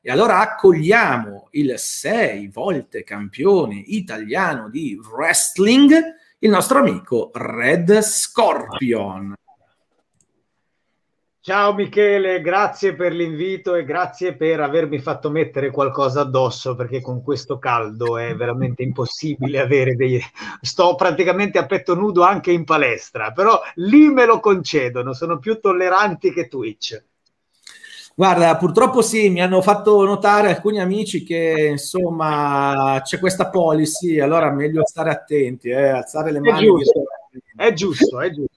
E allora accogliamo il sei volte campione italiano di wrestling, il nostro amico Red Scorpion. Ciao Michele, grazie per l'invito e grazie per avermi fatto mettere qualcosa addosso perché con questo caldo è veramente impossibile avere dei... Sto praticamente a petto nudo anche in palestra, però lì me lo concedono, sono più tolleranti che Twitch. Guarda, purtroppo sì, mi hanno fatto notare alcuni amici che insomma c'è questa policy, allora meglio stare attenti, eh, alzare le è mani. Giusto, è giusto, è giusto.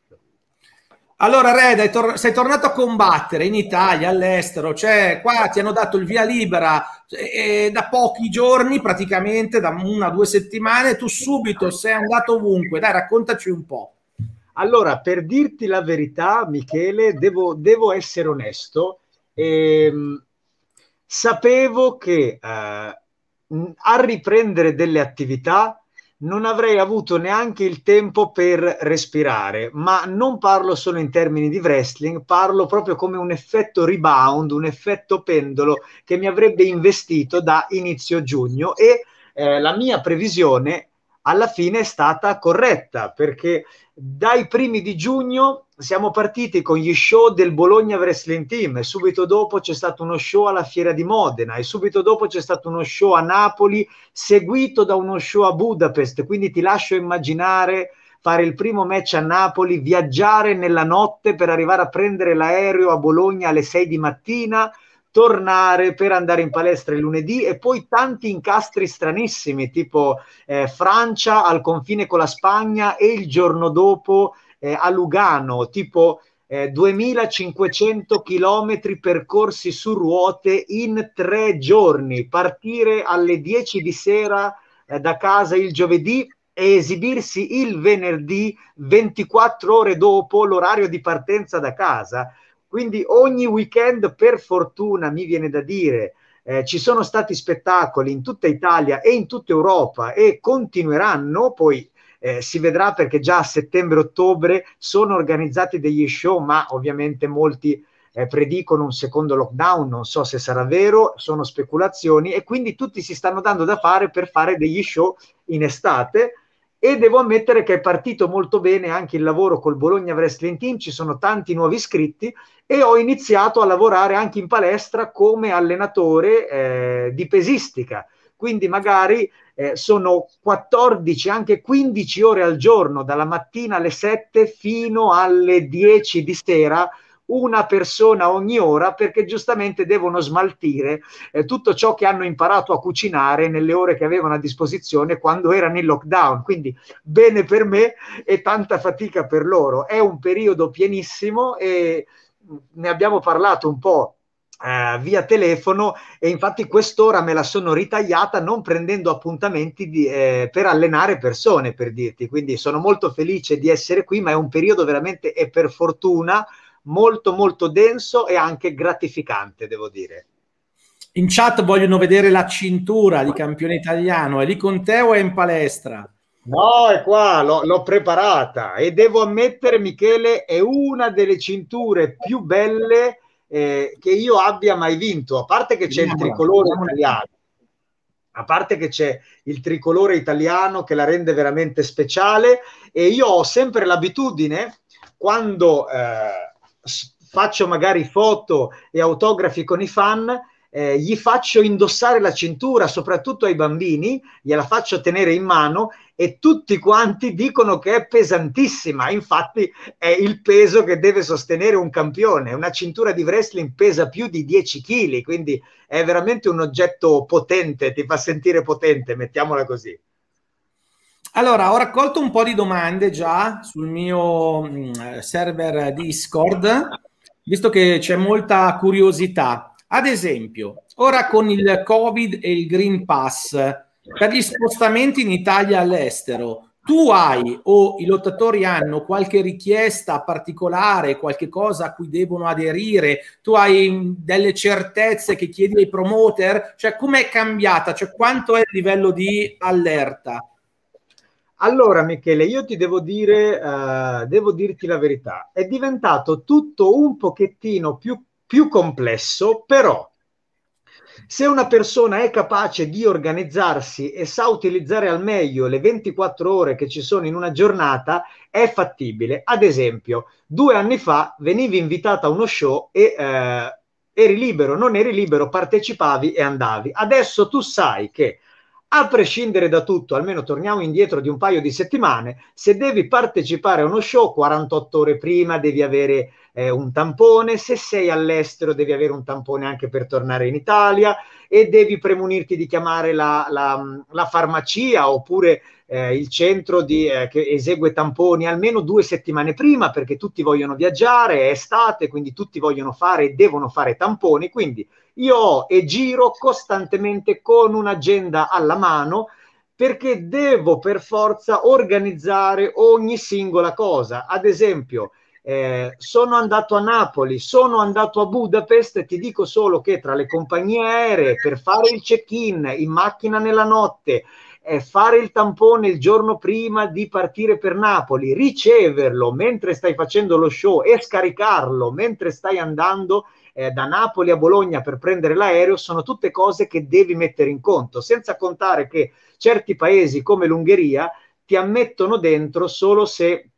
Allora, Red, tor- sei tornato a combattere in Italia, all'estero, cioè qua ti hanno dato il via libera eh, da pochi giorni, praticamente da una o due settimane, tu subito sei andato ovunque. Dai, raccontaci un po'. Allora, per dirti la verità, Michele, devo, devo essere onesto Ehm, sapevo che eh, a riprendere delle attività non avrei avuto neanche il tempo per respirare, ma non parlo solo in termini di wrestling, parlo proprio come un effetto rebound, un effetto pendolo che mi avrebbe investito da inizio giugno e eh, la mia previsione alla fine è stata corretta perché dai primi di giugno siamo partiti con gli show del Bologna Wrestling Team e subito dopo c'è stato uno show alla Fiera di Modena e subito dopo c'è stato uno show a Napoli seguito da uno show a Budapest, quindi ti lascio immaginare fare il primo match a Napoli, viaggiare nella notte per arrivare a prendere l'aereo a Bologna alle 6 di mattina, tornare per andare in palestra il lunedì e poi tanti incastri stranissimi, tipo eh, Francia al confine con la Spagna e il giorno dopo eh, a Lugano, tipo eh, 2500 km percorsi su ruote in tre giorni, partire alle 10 di sera eh, da casa il giovedì e esibirsi il venerdì 24 ore dopo l'orario di partenza da casa. Quindi ogni weekend, per fortuna, mi viene da dire, eh, ci sono stati spettacoli in tutta Italia e in tutta Europa e continueranno, poi eh, si vedrà perché già a settembre-ottobre sono organizzati degli show, ma ovviamente molti eh, predicono un secondo lockdown, non so se sarà vero, sono speculazioni e quindi tutti si stanno dando da fare per fare degli show in estate e devo ammettere che è partito molto bene anche il lavoro col Bologna Wrestling Team, ci sono tanti nuovi iscritti e ho iniziato a lavorare anche in palestra come allenatore eh, di pesistica. Quindi magari eh, sono 14, anche 15 ore al giorno, dalla mattina alle 7 fino alle 10 di sera, una persona ogni ora perché giustamente devono smaltire eh, tutto ciò che hanno imparato a cucinare nelle ore che avevano a disposizione quando erano in lockdown. Quindi bene per me e tanta fatica per loro. È un periodo pienissimo e mm, ne abbiamo parlato un po' eh, via telefono e infatti quest'ora me la sono ritagliata non prendendo appuntamenti di, eh, per allenare persone, per dirti. Quindi sono molto felice di essere qui, ma è un periodo veramente e per fortuna molto molto denso e anche gratificante, devo dire. In chat vogliono vedere la cintura di campione italiano. È lì con te o è in palestra? No, è qua, l'ho, l'ho, preparata e devo ammettere, Michele, è una delle cinture più belle eh, che io abbia mai vinto, a parte che c'è il tricolore italiano, a parte che c'è il tricolore italiano che la rende veramente speciale e io ho sempre l'abitudine quando eh, faccio magari foto e autografi con i fan eh, gli faccio indossare la cintura, soprattutto ai bambini, gliela faccio tenere in mano e tutti quanti dicono che è pesantissima, infatti è il peso che deve sostenere un campione, una cintura di wrestling pesa più di 10 kg, quindi è veramente un oggetto potente, ti fa sentire potente, mettiamola così. Allora, ho raccolto un po' di domande già sul mio mm, server Discord, visto che c'è molta curiosità. Ad esempio, ora con il Covid e il Green Pass, per gli spostamenti in Italia all'estero, tu hai o i lottatori hanno qualche richiesta particolare, qualche cosa a cui devono aderire, tu hai mm, delle certezze che chiedi ai promoter, cioè com'è cambiata, cioè quanto è il livello di allerta? Allora Michele, io ti devo dire, uh, devo dirti la verità, è diventato tutto un pochettino più, più complesso, però se una persona è capace di organizzarsi e sa utilizzare al meglio le 24 ore che ci sono in una giornata, è fattibile. Ad esempio, due anni fa venivi invitata a uno show e eh, eri libero, non eri libero, partecipavi e andavi. Adesso tu sai che a prescindere da tutto, almeno torniamo indietro di un paio di settimane, se devi partecipare a uno show 48 ore prima, devi avere eh, un tampone, se sei all'estero devi avere un tampone anche per tornare in Italia e devi premunirti di chiamare la, la, la farmacia oppure eh, il centro di, eh, che esegue tamponi almeno due settimane prima perché tutti vogliono viaggiare, è estate, quindi tutti vogliono fare e devono fare tamponi, quindi io ho e giro costantemente con un'agenda alla mano perché devo per forza organizzare ogni singola cosa. Ad esempio, eh, sono andato a Napoli, sono andato a Budapest e ti dico solo che tra le compagnie aeree per fare il check-in in macchina nella notte, eh, fare il tampone il giorno prima di partire per Napoli, riceverlo mentre stai facendo lo show e scaricarlo mentre stai andando eh, da Napoli a Bologna per prendere l'aereo, sono tutte cose che devi mettere in conto, senza contare che certi paesi come l'Ungheria ti ammettono dentro solo se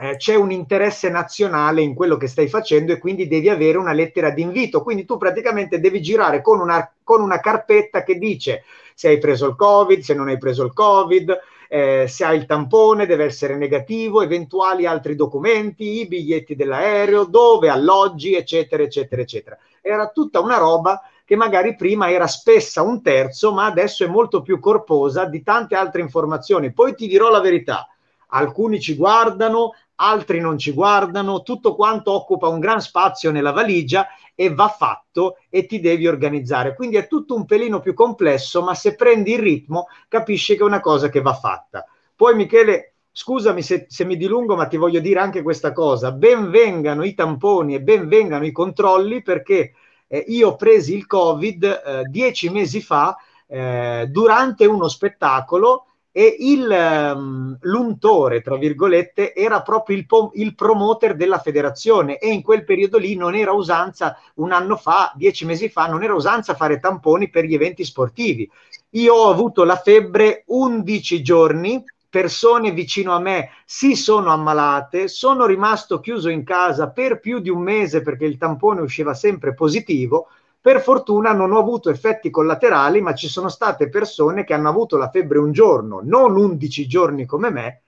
eh, c'è un interesse nazionale in quello che stai facendo e quindi devi avere una lettera d'invito. Quindi tu praticamente devi girare con una, con una carpetta che dice se hai preso il Covid, se non hai preso il Covid, eh, se hai il tampone deve essere negativo, eventuali altri documenti, i biglietti dell'aereo, dove alloggi, eccetera, eccetera, eccetera. Era tutta una roba che magari prima era spessa un terzo, ma adesso è molto più corposa di tante altre informazioni. Poi ti dirò la verità alcuni ci guardano, altri non ci guardano, tutto quanto occupa un gran spazio nella valigia e va fatto e ti devi organizzare. Quindi è tutto un pelino più complesso, ma se prendi il ritmo capisci che è una cosa che va fatta. Poi Michele, scusami se, se mi dilungo, ma ti voglio dire anche questa cosa. Benvengano i tamponi e benvengano i controlli perché eh, io ho preso il Covid eh, dieci mesi fa eh, durante uno spettacolo e il, um, l'untore, tra virgolette, era proprio il, pom- il, promoter della federazione e in quel periodo lì non era usanza, un anno fa, dieci mesi fa, non era usanza fare tamponi per gli eventi sportivi. Io ho avuto la febbre 11 giorni, persone vicino a me si sono ammalate, sono rimasto chiuso in casa per più di un mese perché il tampone usciva sempre positivo, per fortuna non ho avuto effetti collaterali, ma ci sono state persone che hanno avuto la febbre un giorno, non 11 giorni come me,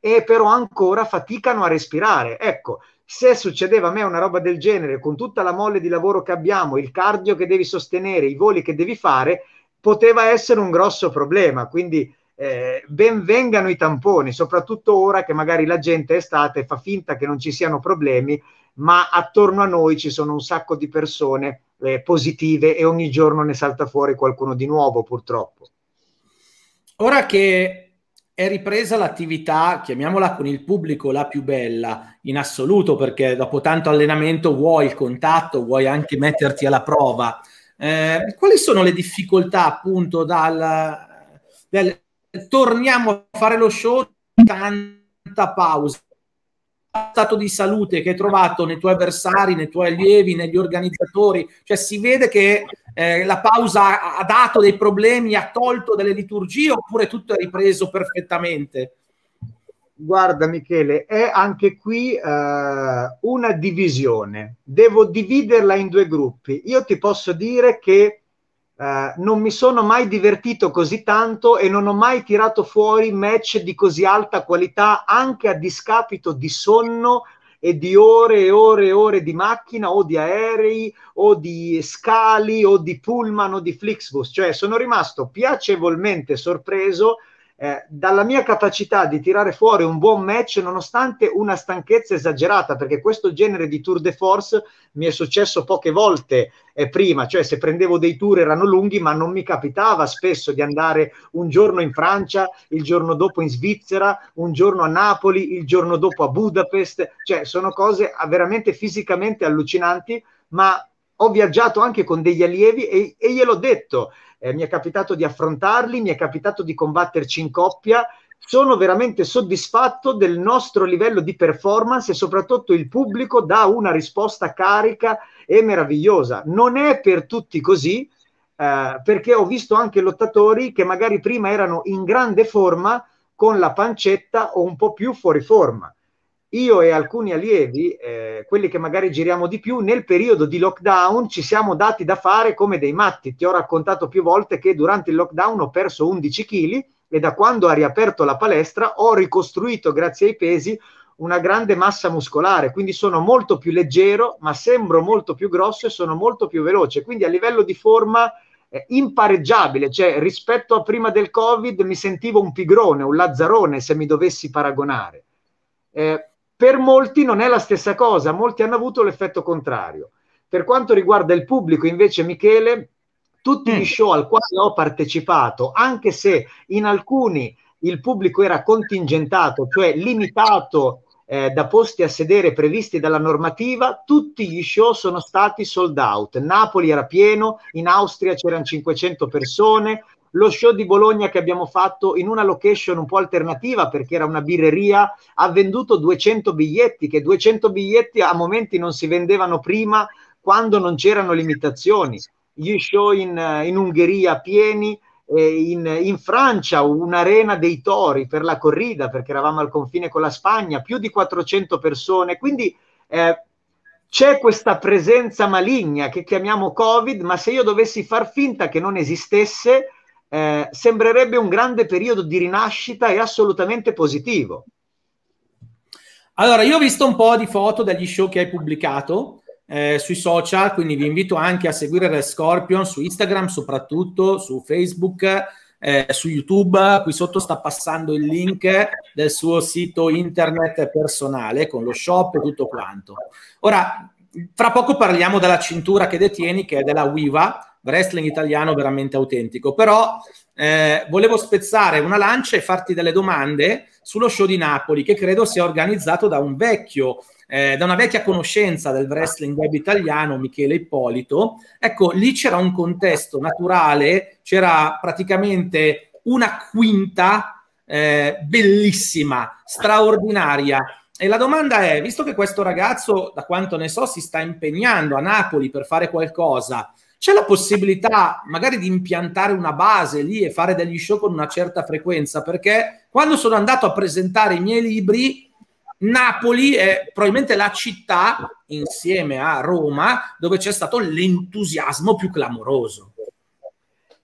e però ancora faticano a respirare. Ecco, se succedeva a me una roba del genere, con tutta la molle di lavoro che abbiamo, il cardio che devi sostenere, i voli che devi fare, poteva essere un grosso problema. Quindi eh, ben vengano i tamponi, soprattutto ora che magari la gente è estate, e fa finta che non ci siano problemi ma attorno a noi ci sono un sacco di persone eh, positive e ogni giorno ne salta fuori qualcuno di nuovo, purtroppo. Ora che è ripresa l'attività, chiamiamola con il pubblico la più bella in assoluto, perché dopo tanto allenamento vuoi il contatto, vuoi anche metterti alla prova. Eh, quali sono le difficoltà appunto dal, dal torniamo a fare lo show tanta pausa stato di salute che hai trovato nei tuoi avversari, nei tuoi allievi, negli organizzatori, cioè si vede che eh, la pausa ha dato dei problemi, ha tolto delle liturgie oppure tutto è ripreso perfettamente? Guarda Michele, è anche qui eh, una divisione, devo dividerla in due gruppi. Io ti posso dire che eh, non mi sono mai divertito così tanto e non ho mai tirato fuori match di così alta qualità anche a discapito di sonno e di ore e ore e ore di macchina o di aerei o di scali o di pullman o di Flixbus. Cioè sono rimasto piacevolmente sorpreso eh, dalla mia capacità di tirare fuori un buon match nonostante una stanchezza esagerata, perché questo genere di tour de force mi è successo poche volte eh, prima, cioè se prendevo dei tour erano lunghi, ma non mi capitava spesso di andare un giorno in Francia, il giorno dopo in Svizzera, un giorno a Napoli, il giorno dopo a Budapest, cioè sono cose ah, veramente fisicamente allucinanti, ma ho viaggiato anche con degli allievi e, e gliel'ho detto, eh, mi è capitato di affrontarli, mi è capitato di combatterci in coppia. Sono veramente soddisfatto del nostro livello di performance e soprattutto il pubblico dà una risposta carica e meravigliosa. Non è per tutti così, eh, perché ho visto anche lottatori che magari prima erano in grande forma con la pancetta o un po' più fuori forma io e alcuni allievi, eh, quelli che magari giriamo di più, nel periodo di lockdown ci siamo dati da fare come dei matti. Ti ho raccontato più volte che durante il lockdown ho perso 11 kg e da quando ha riaperto la palestra ho ricostruito, grazie ai pesi, una grande massa muscolare. Quindi sono molto più leggero, ma sembro molto più grosso e sono molto più veloce. Quindi a livello di forma eh, impareggiabile, cioè rispetto a prima del Covid mi sentivo un pigrone, un lazzarone se mi dovessi paragonare. Eh, per molti non è la stessa cosa, molti hanno avuto l'effetto contrario. Per quanto riguarda il pubblico, invece, Michele, tutti mm. gli show al quale ho partecipato, anche se in alcuni il pubblico era contingentato, cioè limitato eh, da posti a sedere previsti dalla normativa, tutti gli show sono stati sold out. Napoli era pieno, in Austria c'erano 500 persone, lo show di Bologna che abbiamo fatto in una location un po' alternativa perché era una birreria, ha venduto 200 biglietti, che 200 biglietti a momenti non si vendevano prima quando non c'erano limitazioni. Gli show in, eh, in Ungheria pieni, in, in, Francia un'arena dei tori per la corrida perché eravamo al confine con la Spagna, più di 400 persone, quindi eh, c'è questa presenza maligna che chiamiamo Covid, ma se io dovessi far finta che non esistesse, eh, sembrerebbe un grande periodo di rinascita e assolutamente positivo. Allora, io ho visto un po' di foto degli show che hai pubblicato eh, sui social, quindi vi invito anche a seguire Red Scorpion su Instagram, soprattutto su Facebook, eh, su YouTube. Qui sotto sta passando il link del suo sito internet personale con lo shop e tutto quanto. Ora, fra poco parliamo della cintura che detieni, che è della Wiva, wrestling italiano veramente autentico. Però eh, volevo spezzare una lancia e farti delle domande sullo show di Napoli, che credo sia organizzato da un vecchio eh, da una vecchia conoscenza del wrestling web italiano, Michele Ippolito. Ecco, lì c'era un contesto naturale, c'era praticamente una quinta eh, bellissima, straordinaria. E la domanda è, visto che questo ragazzo, da quanto ne so, si sta impegnando a Napoli per fare qualcosa, c'è la possibilità magari di impiantare una base lì e fare degli show con una certa frequenza, perché quando sono andato a presentare i miei libri, Napoli è probabilmente la città, insieme a Roma, dove c'è stato l'entusiasmo più clamoroso.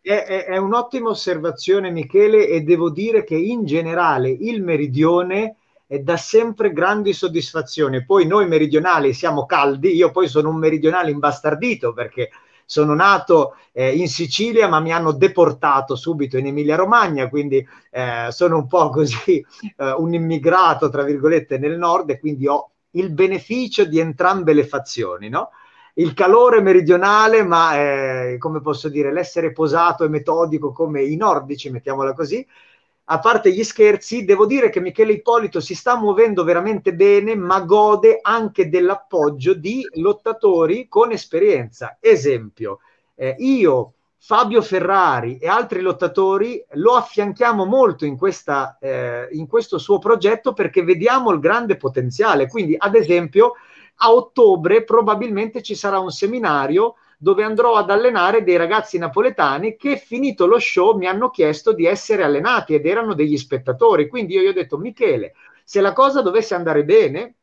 È, è, è un'ottima osservazione, Michele, e devo dire che in generale il meridione dà sempre grandi soddisfazioni. Poi noi meridionali siamo caldi, io poi sono un meridionale imbastardito perché sono nato eh, in Sicilia ma mi hanno deportato subito in Emilia Romagna, quindi eh, sono un po' così eh, un immigrato, tra virgolette, nel nord e quindi ho il beneficio di entrambe le fazioni, no? il calore meridionale, ma eh, come posso dire, l'essere posato e metodico come i nordici, mettiamola così, a parte gli scherzi, devo dire che Michele Ippolito si sta muovendo veramente bene, ma gode anche dell'appoggio di lottatori con esperienza. Esempio, eh, io, Fabio Ferrari e altri lottatori lo affianchiamo molto in, questa, eh, in questo suo progetto perché vediamo il grande potenziale. Quindi, ad esempio, a ottobre probabilmente ci sarà un seminario dove andrò ad allenare dei ragazzi napoletani che finito lo show mi hanno chiesto di essere allenati ed erano degli spettatori. Quindi io gli ho detto Michele, se la cosa dovesse andare bene,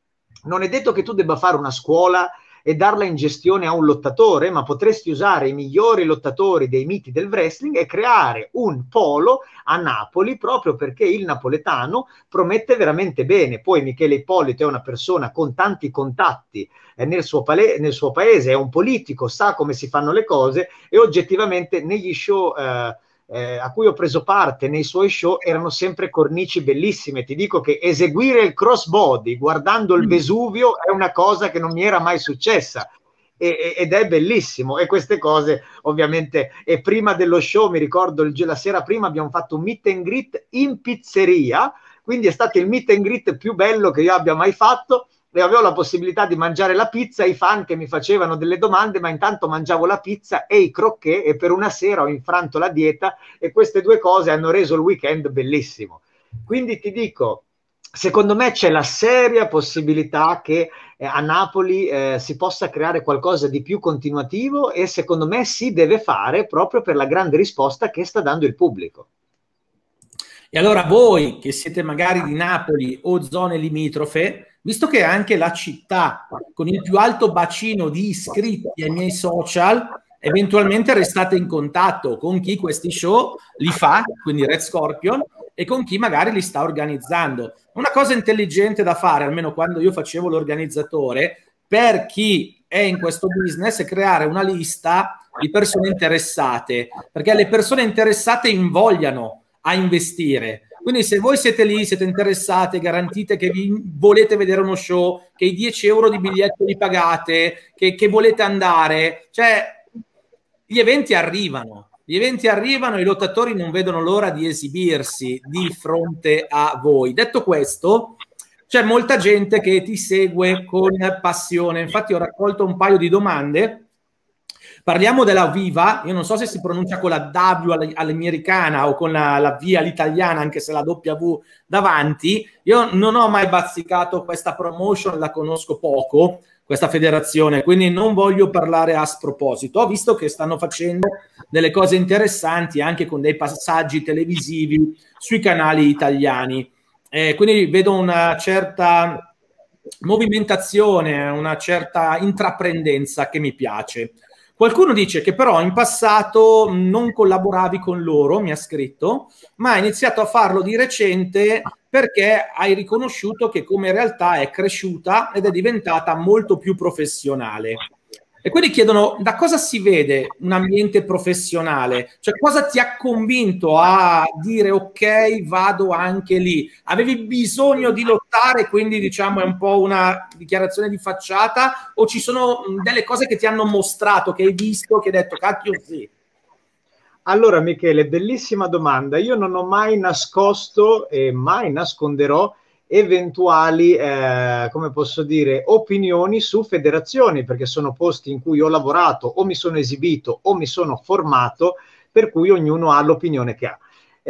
non è detto che tu debba fare una scuola e darla in gestione a un lottatore, ma potresti usare i migliori lottatori dei miti del wrestling e creare un polo a Napoli proprio perché il napoletano promette veramente bene. Poi Michele Ippolito è una persona con tanti contatti eh, nel suo, pale- nel suo paese, è un politico, sa come si fanno le cose e oggettivamente negli show... Eh, eh, a cui ho preso parte nei suoi show erano sempre cornici bellissime. Ti dico che eseguire il crossbody guardando il mm. Vesuvio è una cosa che non mi era mai successa ed è bellissimo e queste cose ovviamente e prima dello show mi ricordo la sera prima abbiamo fatto un meet and greet in pizzeria quindi è stato il meet and greet più bello che io abbia mai fatto avevo la possibilità di mangiare la pizza, i fan che mi facevano delle domande, ma intanto mangiavo la pizza e i croquet e per una sera ho infranto la dieta e queste due cose hanno reso il weekend bellissimo. Quindi ti dico, secondo me c'è la seria possibilità che eh, a Napoli eh, si possa creare qualcosa di più continuativo e secondo me si deve fare proprio per la grande risposta che sta dando il pubblico. E allora voi che siete magari di Napoli o zone limitrofe, visto che è anche la città con il più alto bacino di iscritti ai miei social, eventualmente restate in contatto con chi questi show li fa, quindi Red Scorpion, e con chi magari li sta organizzando. Una cosa intelligente da fare, almeno quando io facevo l'organizzatore, per chi è in questo business è creare una lista di persone interessate, perché le persone interessate invogliano a investire. Quindi se voi siete lì, siete interessati, garantite che volete vedere uno show, che i 10 euro di biglietto li pagate, che, che volete andare, cioè gli eventi arrivano, gli eventi arrivano, i lottatori non vedono l'ora di esibirsi di fronte a voi. Detto questo, c'è molta gente che ti segue con passione. Infatti, ho raccolto un paio di domande Parliamo della Viva, io non so se si pronuncia con la W all'americana o con la, la V all'italiana, anche se la W davanti. Io non ho mai bazzicato questa promotion, la conosco poco, questa federazione, quindi non voglio parlare a sproposito. Ho visto che stanno facendo delle cose interessanti anche con dei passaggi televisivi sui canali italiani. Eh, quindi vedo una certa movimentazione, una certa intraprendenza che mi piace. Qualcuno dice che però in passato non collaboravi con loro, mi ha scritto, ma hai iniziato a farlo di recente perché hai riconosciuto che come realtà è cresciuta ed è diventata molto più professionale. E quindi chiedono da cosa si vede un ambiente professionale, cioè cosa ti ha convinto a dire ok, vado anche lì? Avevi bisogno di lottare? fare, quindi diciamo è un po' una dichiarazione di facciata o ci sono delle cose che ti hanno mostrato, che hai visto, che hai detto cacchio sì? Allora Michele, bellissima domanda. Io non ho mai nascosto e mai nasconderò eventuali, eh, come posso dire, opinioni su federazioni, perché sono posti in cui ho lavorato o mi sono esibito o mi sono formato, per cui ognuno ha l'opinione che ha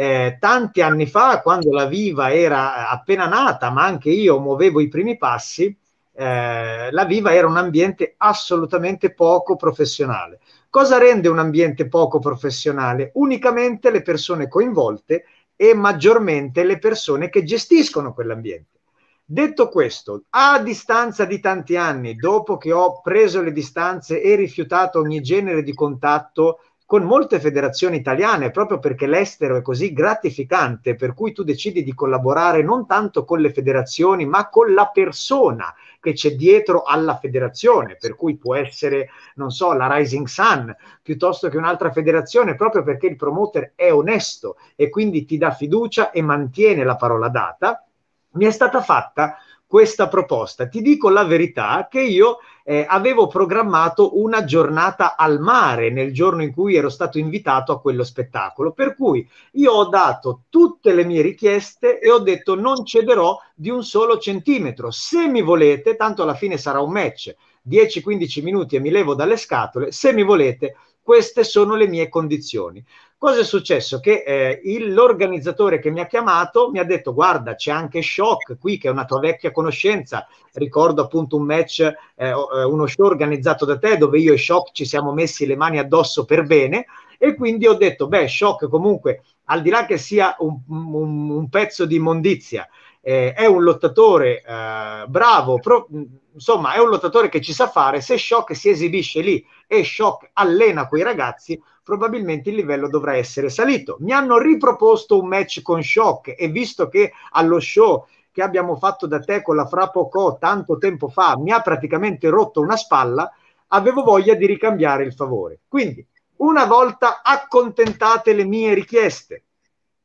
eh, tanti anni fa, quando la Viva era appena nata, ma anche io muovevo i primi passi, eh, la Viva era un ambiente assolutamente poco professionale. Cosa rende un ambiente poco professionale? Unicamente le persone coinvolte e maggiormente le persone che gestiscono quell'ambiente. Detto questo, a distanza di tanti anni, dopo che ho preso le distanze e rifiutato ogni genere di contatto con molte federazioni italiane, proprio perché l'estero è così gratificante, per cui tu decidi di collaborare non tanto con le federazioni, ma con la persona che c'è dietro alla federazione, per cui può essere, non so, la Rising Sun, piuttosto che un'altra federazione, proprio perché il promoter è onesto e quindi ti dà fiducia e mantiene la parola data, mi è stata fatta questa proposta. Ti dico la verità che io eh, avevo programmato una giornata al mare nel giorno in cui ero stato invitato a quello spettacolo. Per cui io ho dato tutte le mie richieste e ho detto non cederò di un solo centimetro. Se mi volete, tanto alla fine sarà un match. 10-15 minuti e mi levo dalle scatole. Se mi volete, queste sono le mie condizioni. Cosa è successo? Che eh, l'organizzatore che mi ha chiamato mi ha detto: Guarda, c'è anche Shock qui, che è una tua vecchia conoscenza. Ricordo appunto un match, eh, eh, uno show organizzato da te, dove io e Shock ci siamo messi le mani addosso per bene. E quindi ho detto: Beh, Shock comunque, al di là che sia un, un, un pezzo di immondizia, eh, è un lottatore eh, bravo, pro- insomma, è un lottatore che ci sa fare. Se Shock si esibisce lì e Shock allena quei ragazzi probabilmente il livello dovrà essere salito. Mi hanno riproposto un match con Shock e visto che allo show che abbiamo fatto da te con la Frapoco tanto tempo fa mi ha praticamente rotto una spalla, avevo voglia di ricambiare il favore. Quindi, una volta accontentate le mie richieste,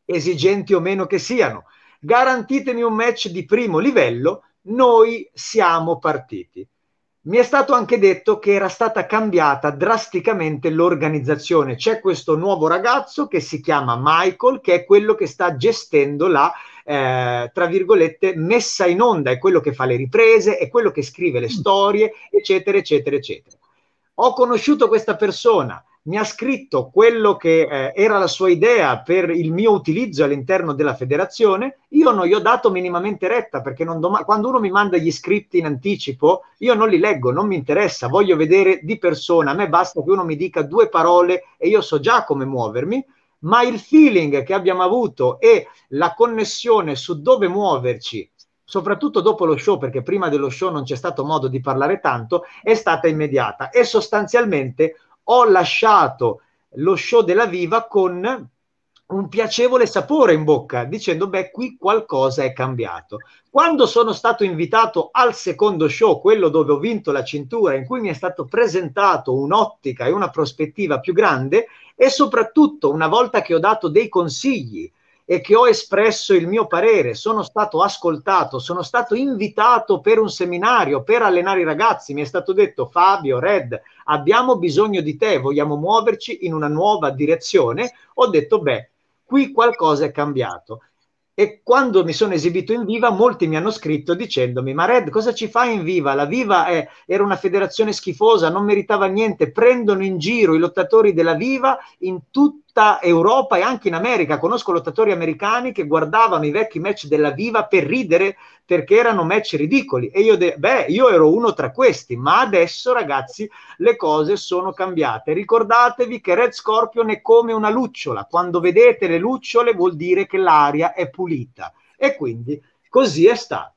esigenti o meno che siano, garantitemi un match di primo livello, noi siamo partiti. Mi è stato anche detto che era stata cambiata drasticamente l'organizzazione. C'è questo nuovo ragazzo che si chiama Michael, che è quello che sta gestendo la, eh, tra virgolette, messa in onda, è quello che fa le riprese, è quello che scrive le mm. storie, eccetera, eccetera, eccetera. Ho conosciuto questa persona, mi ha scritto quello che eh, era la sua idea per il mio utilizzo all'interno della federazione, io non gli ho dato minimamente retta perché doma- quando uno mi manda gli scritti in anticipo, io non li leggo, non mi interessa, voglio vedere di persona, a me basta che uno mi dica due parole e io so già come muovermi ma il feeling che abbiamo avuto e la connessione su dove muoverci, soprattutto dopo lo show, perché prima dello show non c'è stato modo di parlare tanto, è stata immediata e sostanzialmente ho lasciato lo show della Viva con un piacevole sapore in bocca, dicendo beh, qui qualcosa è cambiato. Quando sono stato invitato al secondo show, quello dove ho vinto la cintura, in cui mi è stato presentato un'ottica e una prospettiva più grande e soprattutto una volta che ho dato dei consigli e che ho espresso il mio parere, sono stato ascoltato, sono stato invitato per un seminario per allenare i ragazzi, mi è stato detto Fabio, Red, abbiamo bisogno di te, vogliamo muoverci in una nuova direzione, ho detto, beh, qui qualcosa è cambiato. E quando mi sono esibito in Viva, molti mi hanno scritto dicendomi: Ma Red, cosa ci fai in Viva? La Viva è, era una federazione schifosa, non meritava niente. Prendono in giro i lottatori della Viva in tutti tutta Europa e anche in America. Conosco lottatori americani che guardavano i vecchi match della Viva per ridere perché erano match ridicoli. E io, de- beh, io ero uno tra questi, ma adesso ragazzi le cose sono cambiate. Ricordatevi che Red Scorpion è come una lucciola. Quando vedete le lucciole vuol dire che l'aria è pulita. E quindi così è stato.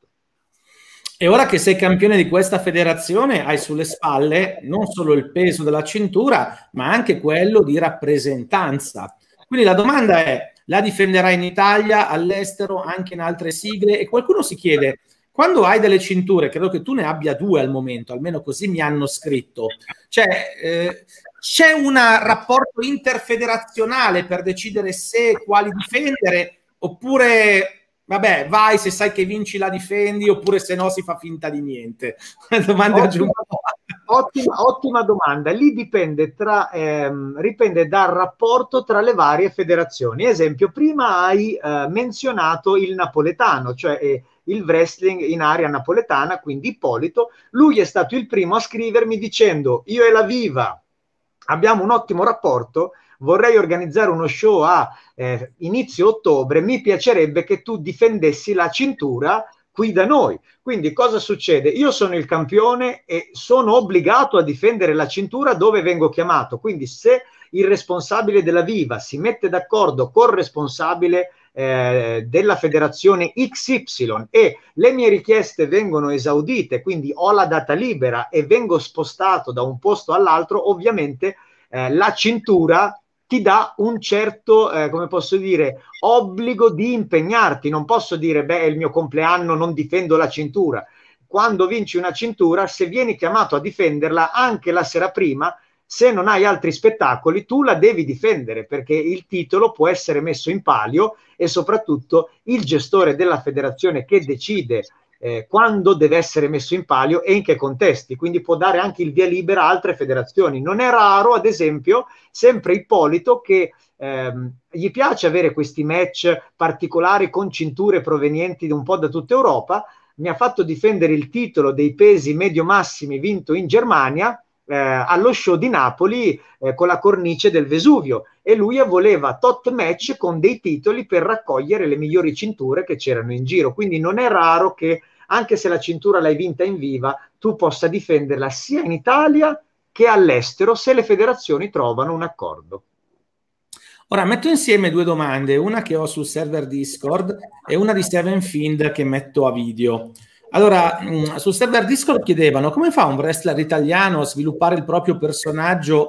E ora che sei campione di questa federazione, hai sulle spalle non solo il peso della cintura, ma anche quello di rappresentanza. Quindi la domanda è, la difenderai in Italia, all'estero, anche in altre sigle? E qualcuno si chiede, quando hai delle cinture, credo che tu ne abbia due al momento, almeno così mi hanno scritto, cioè eh, c'è un rapporto interfederazionale per decidere se e quali difendere, oppure Vabbè, vai se sai che vinci la difendi oppure se no si fa finta di niente. Domande aggiuntive. Ottima, ottima, domanda. Lì dipende, tra, ehm, dipende, dal rapporto tra le varie federazioni. Esempio, prima hai eh, menzionato il napoletano, cioè eh, il wrestling in area napoletana, quindi Ippolito. Lui è stato il primo a scrivermi dicendo io e la Viva abbiamo un ottimo rapporto vorrei organizzare uno show a eh, inizio ottobre, mi piacerebbe che tu difendessi la cintura qui da noi. Quindi cosa succede? Io sono il campione e sono obbligato a difendere la cintura dove vengo chiamato. Quindi se il responsabile della Viva si mette d'accordo col responsabile eh, della federazione XY e le mie richieste vengono esaudite, quindi ho la data libera e vengo spostato da un posto all'altro, ovviamente eh, la cintura ti dà un certo, eh, come posso dire, obbligo di impegnarti. Non posso dire, beh, è il mio compleanno, non difendo la cintura. Quando vinci una cintura, se vieni chiamato a difenderla anche la sera prima, se non hai altri spettacoli, tu la devi difendere perché il titolo può essere messo in palio e soprattutto il gestore della federazione che decide eh, quando deve essere messo in palio e in che contesti, quindi può dare anche il via libera a altre federazioni. Non è raro, ad esempio, sempre Ippolito che ehm, gli piace avere questi match particolari con cinture provenienti un po' da tutta Europa, mi ha fatto difendere il titolo dei pesi medio-massimi vinto in Germania eh, allo show di Napoli eh, con la cornice del Vesuvio e lui voleva tot match con dei titoli per raccogliere le migliori cinture che c'erano in giro. Quindi non è raro che anche se la cintura l'hai vinta in viva, tu possa difenderla sia in Italia che all'estero se le federazioni trovano un accordo. Ora metto insieme due domande, una che ho sul server Discord e una di Seven Find che metto a video. Allora, mm, sul server Discord chiedevano come fa un wrestler italiano a sviluppare il proprio personaggio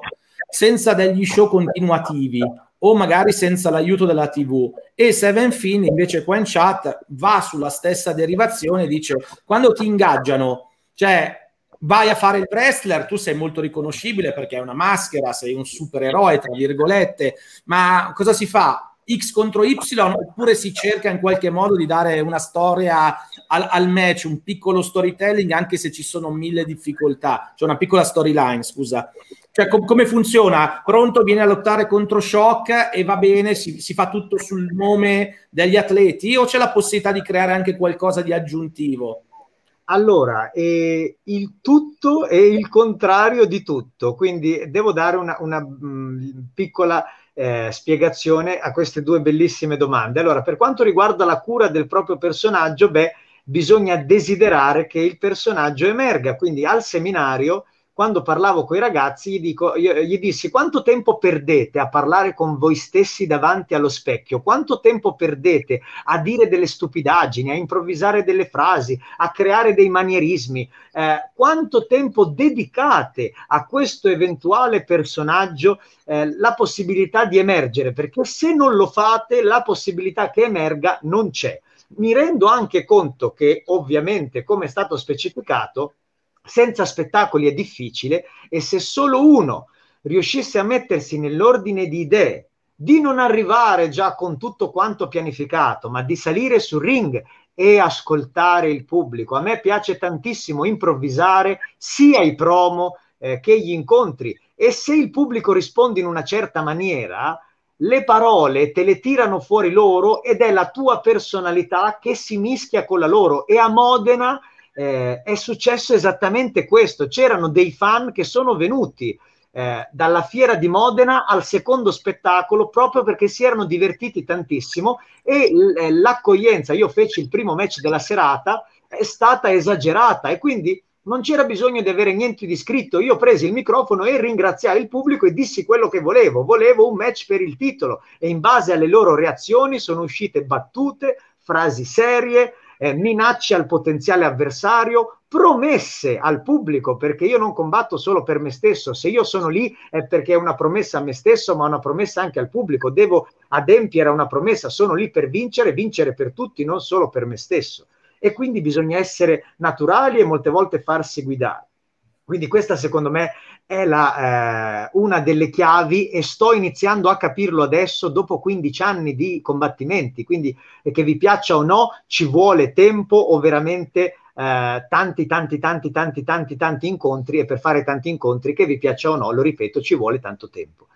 senza degli show continuativi o magari senza l'aiuto della TV. E Seven Finn invece qua in chat va sulla stessa derivazione e dice quando ti ingaggiano, cioè vai a fare il wrestler, tu sei molto riconoscibile perché è una maschera, sei un supereroe, tra virgolette, ma cosa si fa? X contro Y, oppure si cerca in qualche modo di dare una storia al, al match, un piccolo storytelling, anche se ci sono mille difficoltà, cioè una piccola storyline, scusa. Cioè, com- come funziona? Pronto viene a lottare contro Shock e va bene, si, si fa tutto sul nome degli atleti o c'è la possibilità di creare anche qualcosa di aggiuntivo? Allora, eh, il tutto è il contrario di tutto, quindi devo dare una, una mh, mm, piccola eh, spiegazione a queste due bellissime domande. Allora, per quanto riguarda la cura del proprio personaggio, beh, bisogna desiderare che il personaggio emerga, quindi al seminario quando parlavo con i ragazzi, gli, dico, io, gli, dissi quanto tempo perdete a parlare con voi stessi davanti allo specchio, quanto tempo perdete a dire delle stupidaggini, a improvvisare delle frasi, a creare dei manierismi, eh, quanto tempo dedicate a questo eventuale personaggio eh, la possibilità di emergere, perché se non lo fate la possibilità che emerga non c'è. Mi rendo anche conto che ovviamente, come è stato specificato, senza spettacoli è difficile e se solo uno riuscisse a mettersi nell'ordine di idee, di non arrivare già con tutto quanto pianificato, ma di salire sul ring e ascoltare il pubblico. A me piace tantissimo improvvisare sia i promo eh, che gli incontri e se il pubblico risponde in una certa maniera, le parole te le tirano fuori loro ed è la tua personalità che si mischia con la loro e a Modena eh, è successo esattamente questo. C'erano dei fan che sono venuti eh, dalla fiera di Modena al secondo spettacolo proprio perché si erano divertiti tantissimo e l- eh, l'accoglienza, io feci il primo match della serata, è stata esagerata e quindi non c'era bisogno di avere niente di scritto. Io presi il microfono e ringraziai il pubblico e dissi quello che volevo. Volevo un match per il titolo e in base alle loro reazioni sono uscite battute, frasi serie, eh, minacce al potenziale avversario, promesse al pubblico, perché io non combatto solo per me stesso, se io sono lì è perché è una promessa a me stesso, ma una promessa anche al pubblico, devo adempiere a una promessa, sono lì per vincere, vincere per tutti, non solo per me stesso. E quindi bisogna essere naturali e molte volte farsi guidare. Quindi questa secondo me è la, eh, una delle chiavi e sto iniziando a capirlo adesso dopo 15 anni di combattimenti, quindi eh, che vi piaccia o no ci vuole tempo o veramente eh, tanti, tanti, tanti, tanti, tanti, tanti incontri e per fare tanti incontri che vi piaccia o no, lo ripeto, ci vuole tanto tempo.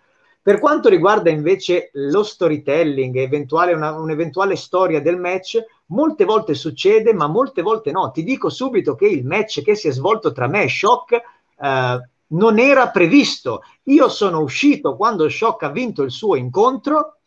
Per quanto riguarda invece lo storytelling e un'eventuale storia del match, molte volte succede, ma molte volte no. Ti dico subito che il match che si è svolto tra me e Shock eh, non era previsto. Io sono uscito quando Shock ha vinto il suo incontro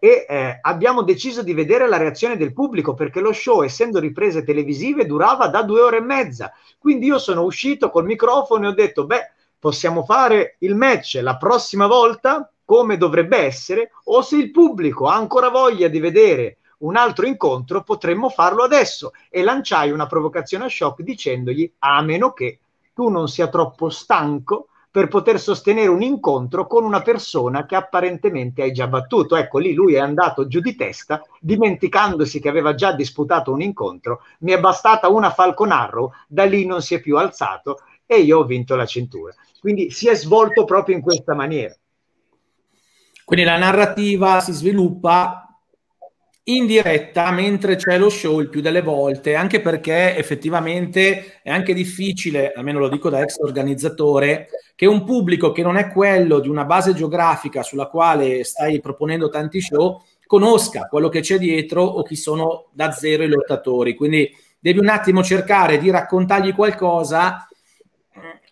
e eh, abbiamo deciso di vedere la reazione del pubblico perché lo show, essendo riprese televisive, durava da due ore e mezza. Quindi io sono uscito col microfono e ho detto, beh, possiamo fare il match la prossima volta come dovrebbe essere o se il pubblico ha ancora voglia di vedere un altro incontro, potremmo farlo adesso. E lanciai una provocazione a Shock dicendogli a meno che tu non sia troppo stanco per poter sostenere un incontro con una persona che apparentemente hai già battuto. Ecco lì lui è andato giù di testa, dimenticandosi che aveva già disputato un incontro. Mi è bastata una Falconarro, da lì non si è più alzato e io ho vinto la cintura. Quindi si è svolto proprio in questa maniera. Quindi la narrativa si sviluppa in diretta mentre c'è lo show il più delle volte, anche perché effettivamente è anche difficile, almeno lo dico da ex organizzatore, che un pubblico che non è quello di una base geografica sulla quale stai proponendo tanti show conosca quello che c'è dietro o chi sono da zero i lottatori. Quindi devi un attimo cercare di raccontargli qualcosa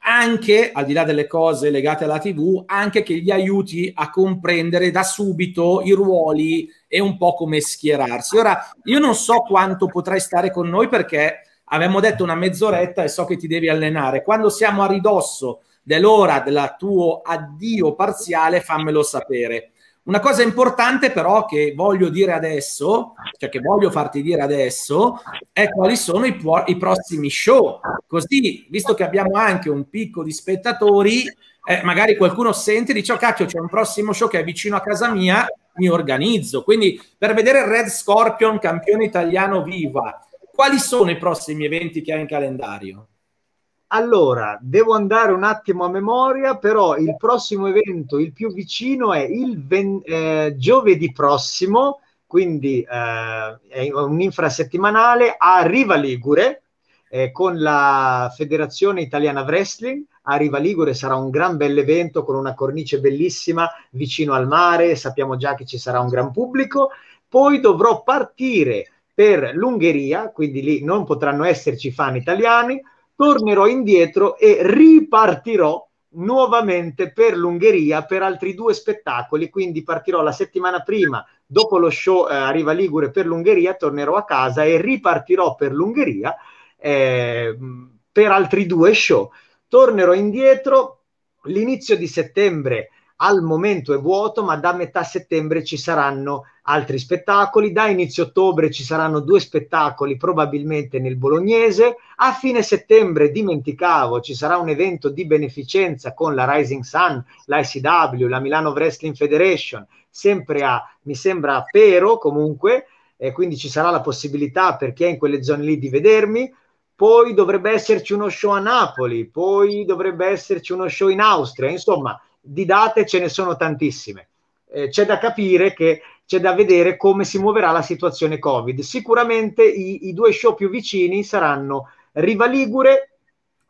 anche al di là delle cose legate alla TV, anche che gli aiuti a comprendere da subito i ruoli e un po' come schierarsi. Ora, io non so quanto potrai stare con noi perché avevamo detto una mezz'oretta e so che ti devi allenare. Quando siamo a ridosso dell'ora del tuo addio parziale, fammelo sapere. Una cosa importante però che voglio dire adesso, cioè che voglio farti dire adesso, è quali sono i, i prossimi show. Così, visto che abbiamo anche un picco di spettatori, eh, magari qualcuno sente e dice, oh cacchio, c'è un prossimo show che è vicino a casa mia, mi organizzo. Quindi per vedere Red Scorpion, campione italiano viva, quali sono i prossimi eventi che hai in calendario? Allora, devo andare un attimo a memoria, però il prossimo evento, il più vicino, è il ven- eh, giovedì prossimo, quindi eh, è un infrasettimanale a Riva Ligure eh, con la Federazione Italiana Wrestling. A Riva Ligure sarà un gran bell'evento con una cornice bellissima vicino al mare, sappiamo già che ci sarà un gran pubblico. Poi dovrò partire per l'Ungheria, quindi lì non potranno esserci fan italiani, tornerò indietro e ripartirò nuovamente per l'Ungheria per altri due spettacoli, quindi partirò la settimana prima, dopo lo show eh, Arriva Ligure per l'Ungheria, tornerò a casa e ripartirò per l'Ungheria eh, per altri due show. Tornerò indietro l'inizio di settembre al momento è vuoto, ma da metà settembre ci saranno altri spettacoli, da inizio ottobre ci saranno due spettacoli probabilmente nel bolognese, a fine settembre, dimenticavo, ci sarà un evento di beneficenza con la Rising Sun, la SW, la Milano Wrestling Federation, sempre a, mi sembra, a Pero comunque, e quindi ci sarà la possibilità per chi è in quelle zone lì di vedermi, poi dovrebbe esserci uno show a Napoli, poi dovrebbe esserci uno show in Austria, insomma di date ce ne sono tantissime. Eh, c'è da capire che c'è da vedere come si muoverà la situazione Covid. Sicuramente i, i due show più vicini saranno Riva Ligure,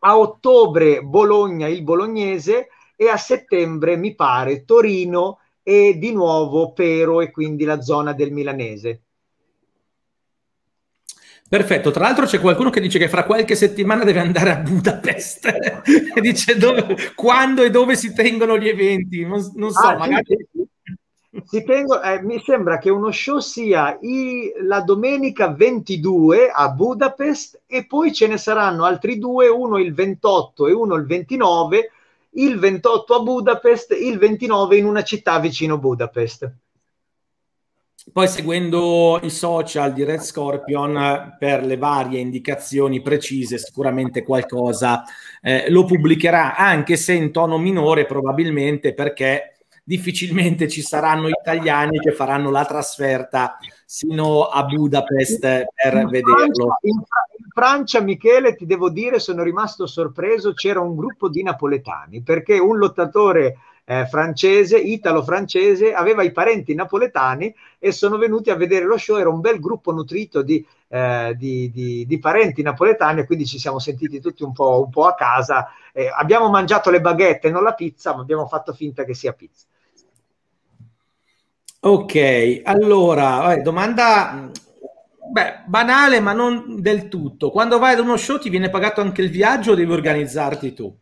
a ottobre Bologna, il bolognese, e a settembre mi pare Torino e di nuovo Pero e quindi la zona del milanese. Perfetto, tra l'altro c'è qualcuno che dice che fra qualche settimana deve andare a Budapest e dice dove, quando e dove si tengono gli eventi, non, non so, ah, magari... Tengo, eh, mi sembra che uno show sia i, la domenica 22 a Budapest e poi ce ne saranno altri due, uno il 28 e uno il 29, il 28 a Budapest, il 29 in una città vicino Budapest. Poi seguendo i social di Red Scorpion eh, per le varie indicazioni precise, sicuramente qualcosa eh, lo pubblicherà, anche se in tono minore probabilmente perché difficilmente ci saranno italiani che faranno la trasferta sino a Budapest per in vederlo. Francia, in, in Francia, Michele, ti devo dire, sono rimasto sorpreso, c'era un gruppo di napoletani perché un lottatore eh, francese, italo-francese, aveva i parenti napoletani e sono venuti a vedere lo show, era un bel gruppo nutrito di, eh, di, di, di parenti napoletani e quindi ci siamo sentiti tutti un po', un po a casa. Eh, abbiamo mangiato le baguette, non la pizza, ma abbiamo fatto finta che sia pizza. Ok, allora, domanda beh, banale ma non del tutto. Quando vai ad uno show ti viene pagato anche il viaggio o devi organizzarti tu?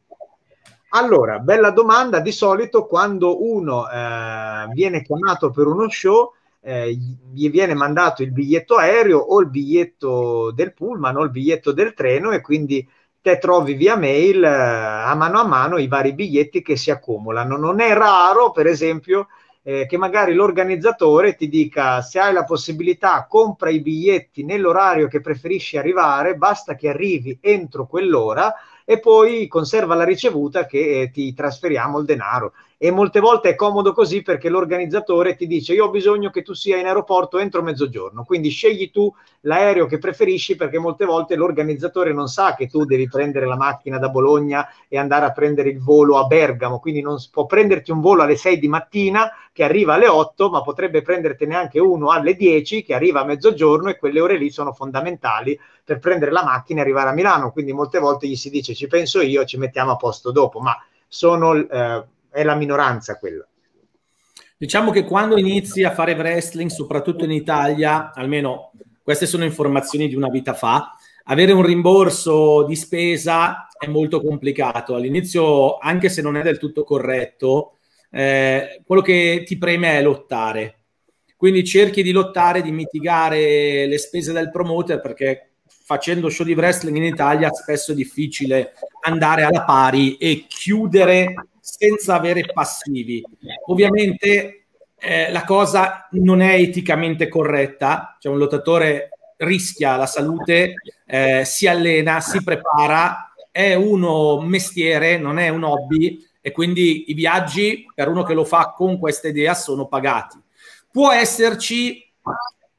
Allora, bella domanda. Di solito quando uno eh, viene chiamato per uno show, eh, gli viene mandato il biglietto aereo o il biglietto del pullman o il biglietto del treno e quindi te trovi via mail eh, a mano a mano i vari biglietti che si accumulano. Non è raro, per esempio, eh, che magari l'organizzatore ti dica se hai la possibilità compra i biglietti nell'orario che preferisci arrivare, basta che arrivi entro quell'ora e poi conserva la ricevuta che eh, ti trasferiamo il denaro. E molte volte è comodo così perché l'organizzatore ti dice io ho bisogno che tu sia in aeroporto entro mezzogiorno, quindi scegli tu l'aereo che preferisci perché molte volte l'organizzatore non sa che tu devi prendere la macchina da Bologna e andare a prendere il volo a Bergamo, quindi non può prenderti un volo alle 6 di mattina che arriva alle 8, ma potrebbe prendertene anche uno alle 10 che arriva a mezzogiorno e quelle ore lì sono fondamentali per prendere la macchina e arrivare a Milano, quindi molte volte gli si dice ci penso io, ci mettiamo a posto dopo, ma sono, eh, è la minoranza quella. Diciamo che quando inizi a fare wrestling, soprattutto in Italia, almeno queste sono informazioni di una vita fa, avere un rimborso di spesa è molto complicato. All'inizio, anche se non è del tutto corretto, eh, quello che ti preme è lottare. Quindi cerchi di lottare, di mitigare le spese del promoter perché facendo show di wrestling in Italia spesso è difficile andare alla pari e chiudere senza avere passivi. Ovviamente eh, la cosa non è eticamente corretta, cioè un lottatore rischia la salute, eh, si allena, si prepara, è uno mestiere, non è un hobby e quindi i viaggi per uno che lo fa con questa idea sono pagati. Può esserci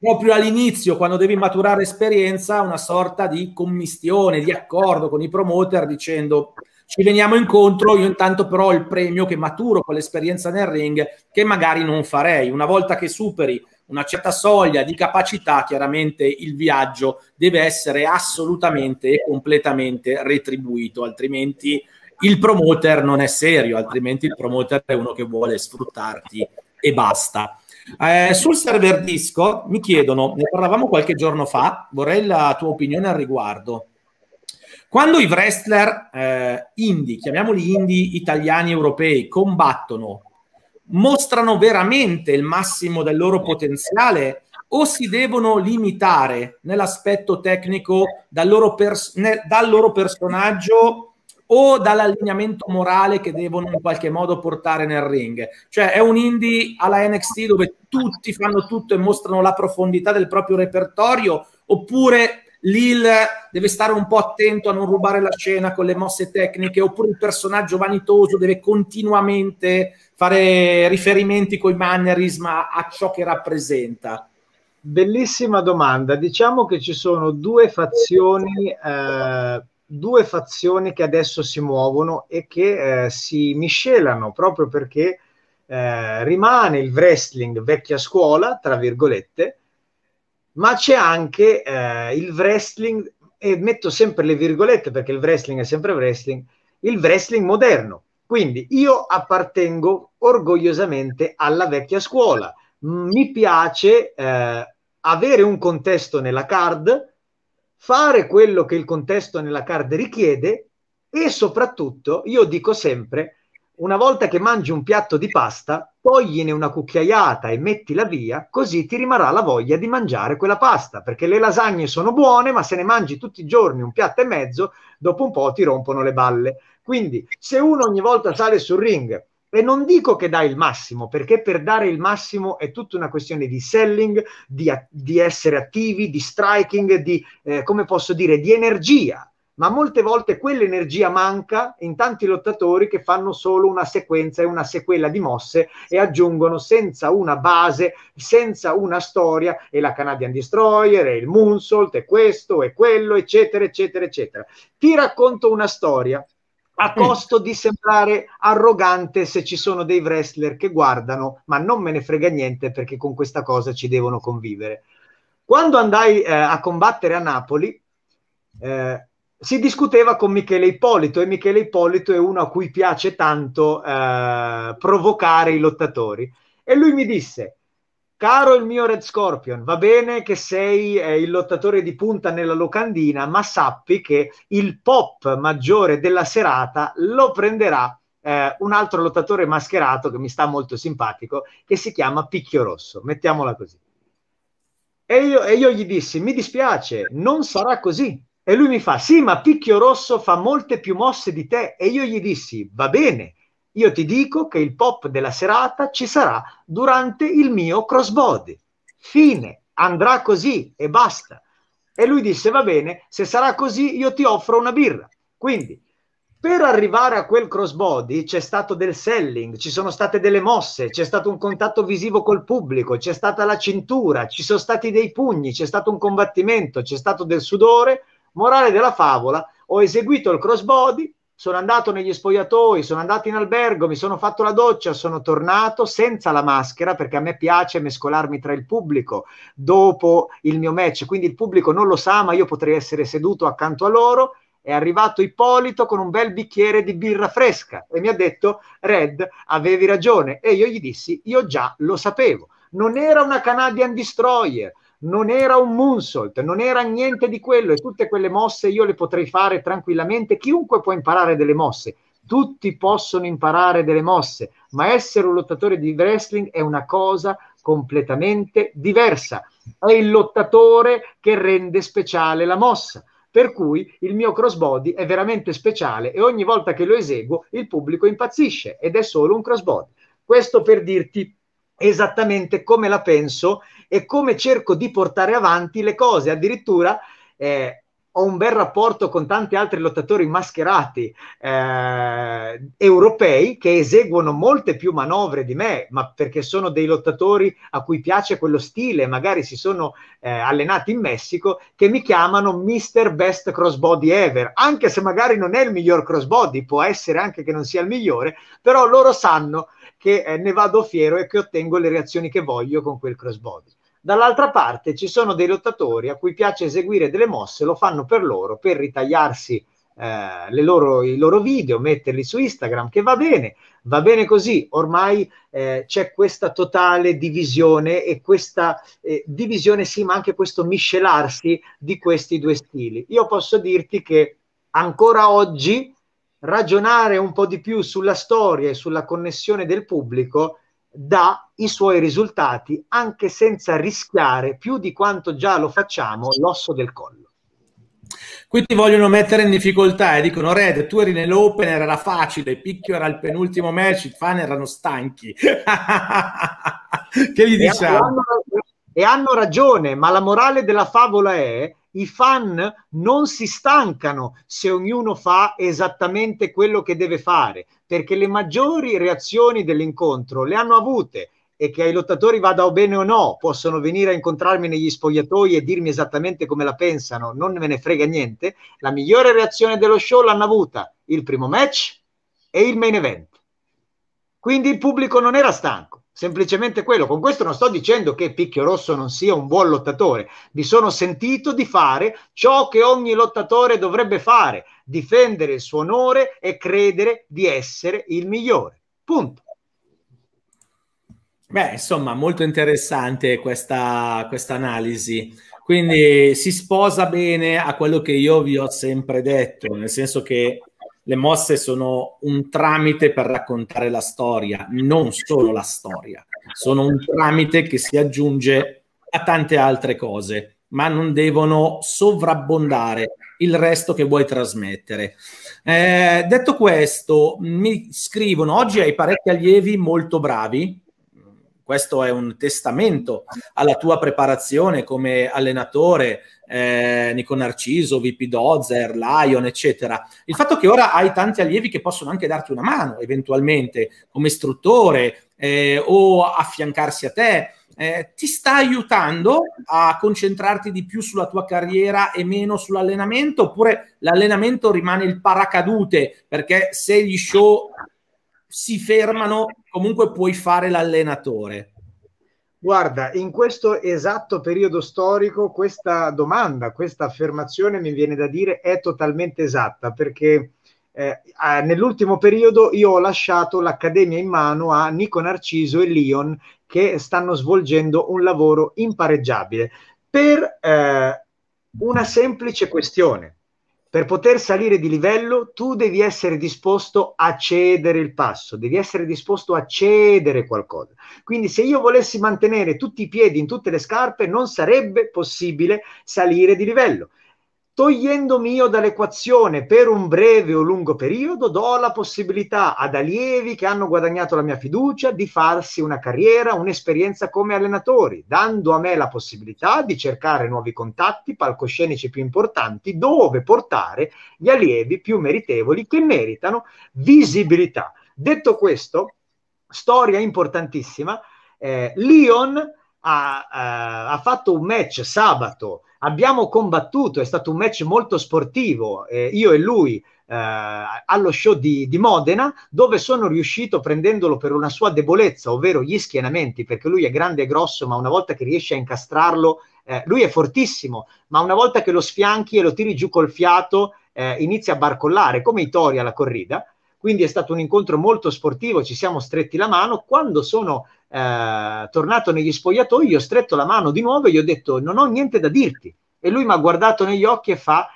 proprio all'inizio, quando devi maturare esperienza, una sorta di commistione, di accordo con i promoter dicendo ci veniamo incontro, io intanto però ho il premio che maturo con l'esperienza nel ring che magari non farei. Una volta che superi una certa soglia di capacità, chiaramente il viaggio deve essere assolutamente e completamente retribuito, altrimenti il promoter non è serio, altrimenti il promoter è uno che vuole sfruttarti e basta. Eh, sul server disco mi chiedono, ne parlavamo qualche giorno fa, vorrei la tua opinione al riguardo. Quando i wrestler eh, indie, chiamiamoli indie italiani europei, combattono, mostrano veramente il massimo del loro potenziale o si devono limitare nell'aspetto tecnico dal loro, pers- nel, dal loro personaggio o dall'allineamento morale che devono in qualche modo portare nel ring. Cioè è un indie alla NXT dove tutti fanno tutto e mostrano la profondità del proprio repertorio, oppure Lil deve stare un po' attento a non rubare la scena con le mosse tecniche, oppure il personaggio vanitoso deve continuamente fare riferimenti coi mannerism a, a ciò che rappresenta. Bellissima domanda. Diciamo che ci sono due fazioni eh, due fazioni che adesso si muovono e che eh, si miscelano proprio perché eh, rimane il wrestling vecchia scuola, tra virgolette, ma c'è anche eh, il wrestling, e metto sempre le virgolette perché il wrestling è sempre wrestling, il wrestling moderno. Quindi io appartengo orgogliosamente alla vecchia scuola. Mi piace eh, avere un contesto nella card, fare quello che il contesto nella card richiede e soprattutto, io dico sempre, una volta che mangi un piatto di pasta, toglini una cucchiaiata e mettila via, così ti rimarrà la voglia di mangiare quella pasta, perché le lasagne sono buone, ma se ne mangi tutti i giorni un piatto e mezzo, dopo un po' ti rompono le balle. Quindi, se uno ogni volta sale sul ring e non dico che dai il massimo, perché per dare il massimo è tutta una questione di selling, di, di essere attivi, di striking, di, eh, come posso dire, di energia. Ma molte volte quell'energia manca in tanti lottatori che fanno solo una sequenza e una sequela di mosse e aggiungono senza una base, senza una storia, e la Canadian Destroyer, e il Moonsault, e questo, e quello, eccetera, eccetera, eccetera. Ti racconto una storia a mm. costo di sembrare arrogante se ci sono dei wrestler che guardano, ma non me ne frega niente perché con questa cosa ci devono convivere. Quando andai eh, a combattere a Napoli, eh, si discuteva con Michele Ippolito e Michele Ippolito è uno a cui piace tanto eh, provocare i lottatori. E lui mi disse, Caro il mio Red Scorpion, va bene che sei eh, il lottatore di punta nella locandina, ma sappi che il pop maggiore della serata lo prenderà eh, un altro lottatore mascherato che mi sta molto simpatico, che si chiama Picchio Rosso, mettiamola così. E io, e io gli dissi, mi dispiace, non sarà così. E lui mi fa, sì, ma Picchio Rosso fa molte più mosse di te. E io gli dissi, va bene, io ti dico che il pop della serata ci sarà durante il mio crossbody. Fine, andrà così e basta. E lui disse, va bene, se sarà così io ti offro una birra. Quindi, per arrivare a quel crossbody c'è stato del selling, ci sono state delle mosse, c'è stato un contatto visivo col pubblico, c'è stata la cintura, ci sono stati dei pugni, c'è stato un combattimento, c'è stato del sudore. Morale della favola, ho eseguito il crossbody, sono andato negli spogliatoi, sono andato in albergo, mi sono fatto la doccia, sono tornato senza la maschera perché a me piace mescolarmi tra il pubblico dopo il mio match, quindi il pubblico non lo sa, ma io potrei essere seduto accanto a loro. È arrivato Ippolito con un bel bicchiere di birra fresca e mi ha detto: Red, avevi ragione. E io gli dissi: Io già lo sapevo. Non era una Canadian Destroyer, non era un moonsault, non era niente di quello e tutte quelle mosse io le potrei fare tranquillamente, chiunque può imparare delle mosse, tutti possono imparare delle mosse, ma essere un lottatore di wrestling è una cosa completamente diversa, è il lottatore che rende speciale la mossa. Per cui il mio crossbody è veramente speciale e ogni volta che lo eseguo il pubblico impazzisce ed è solo un crossbody. Questo per dirti esattamente come la penso e come cerco di portare avanti le cose. Addirittura eh, ho un bel rapporto con tanti altri lottatori mascherati eh, europei che eseguono molte più manovre di me, ma perché sono dei lottatori a cui piace quello stile, magari si sono eh, allenati in Messico, che mi chiamano Mr. Best Crossbody Ever, anche se magari non è il miglior crossbody, può essere anche che non sia il migliore, però loro sanno che eh, ne vado fiero e che ottengo le reazioni che voglio con quel crossbody. Dall'altra parte ci sono dei lottatori a cui piace eseguire delle mosse, lo fanno per loro, per ritagliarsi eh, loro, i loro video, metterli su Instagram, che va bene, va bene così. Ormai eh, c'è questa totale divisione e questa eh, divisione, sì, ma anche questo miscelarsi di questi due stili. Io posso dirti che ancora oggi ragionare un po' di più sulla storia e sulla connessione del pubblico dà i suoi risultati anche senza rischiare più di quanto già lo facciamo l'osso del collo. Qui ti vogliono mettere in difficoltà e dicono Red, tu eri nell'open, era facile, Picchio era il penultimo match, i fan erano stanchi. che gli e Hanno, diciamo? e hanno ragione, ma la morale della favola è i fan non si stancano se ognuno fa esattamente quello che deve fare, perché le maggiori reazioni dell'incontro le hanno avute e che ai lottatori vada o bene o no, possono venire a incontrarmi negli spogliatoi e dirmi esattamente come la pensano, non me ne frega niente. La migliore reazione dello show l'hanno avuta il primo match e il main event. Quindi il pubblico non era stanco semplicemente quello. Con questo non sto dicendo che Picchio Rosso non sia un buon lottatore, mi sono sentito di fare ciò che ogni lottatore dovrebbe fare, difendere il suo onore e credere di essere il migliore. Punto. Beh, insomma, molto interessante questa, questa analisi. Quindi si sposa bene a quello che io vi ho sempre detto, nel senso che le mosse sono un tramite per raccontare la storia, non solo la storia, sono un tramite che si aggiunge a tante altre cose, ma non devono sovrabbondare il resto che vuoi trasmettere. Eh, detto questo, mi scrivono, oggi hai parecchi allievi molto bravi, questo è un testamento alla tua preparazione come allenatore, eh, Nico Narciso, VP Dozer, Lion, eccetera. Il fatto che ora hai tanti allievi che possono anche darti una mano, eventualmente, come istruttore eh, o affiancarsi a te, eh, ti sta aiutando a concentrarti di più sulla tua carriera e meno sull'allenamento? Oppure l'allenamento rimane il paracadute? Perché se gli show si fermano, comunque puoi fare l'allenatore. Guarda, in questo esatto periodo storico questa domanda, questa affermazione mi viene da dire è totalmente esatta perché eh, nell'ultimo periodo io ho lasciato l'accademia in mano a Nico Narciso e Lion che stanno svolgendo un lavoro impareggiabile per eh, una semplice questione per poter salire di livello tu devi essere disposto a cedere il passo, devi essere disposto a cedere qualcosa. Quindi se io volessi mantenere tutti i piedi in tutte le scarpe non sarebbe possibile salire di livello. Togliendomi io dall'equazione per un breve o lungo periodo, do la possibilità ad allievi che hanno guadagnato la mia fiducia di farsi una carriera, un'esperienza come allenatori, dando a me la possibilità di cercare nuovi contatti, palcoscenici più importanti, dove portare gli allievi più meritevoli che meritano visibilità. Detto questo, storia importantissima, eh, Lyon ha, eh, ha fatto un match sabato abbiamo combattuto, è stato un match molto sportivo, eh, io e lui eh, allo show di, di, Modena, dove sono riuscito prendendolo per una sua debolezza, ovvero gli schienamenti, perché lui è grande e grosso, ma una volta che riesce a incastrarlo, eh, lui è fortissimo, ma una volta che lo sfianchi e lo tiri giù col fiato, eh, inizia a barcollare, come i tori alla corrida, quindi è stato un incontro molto sportivo, ci siamo stretti la mano, quando sono eh, tornato negli spogliatoi, gli ho stretto la mano di nuovo e gli ho detto non ho niente da dirti. E lui mi ha guardato negli occhi e fa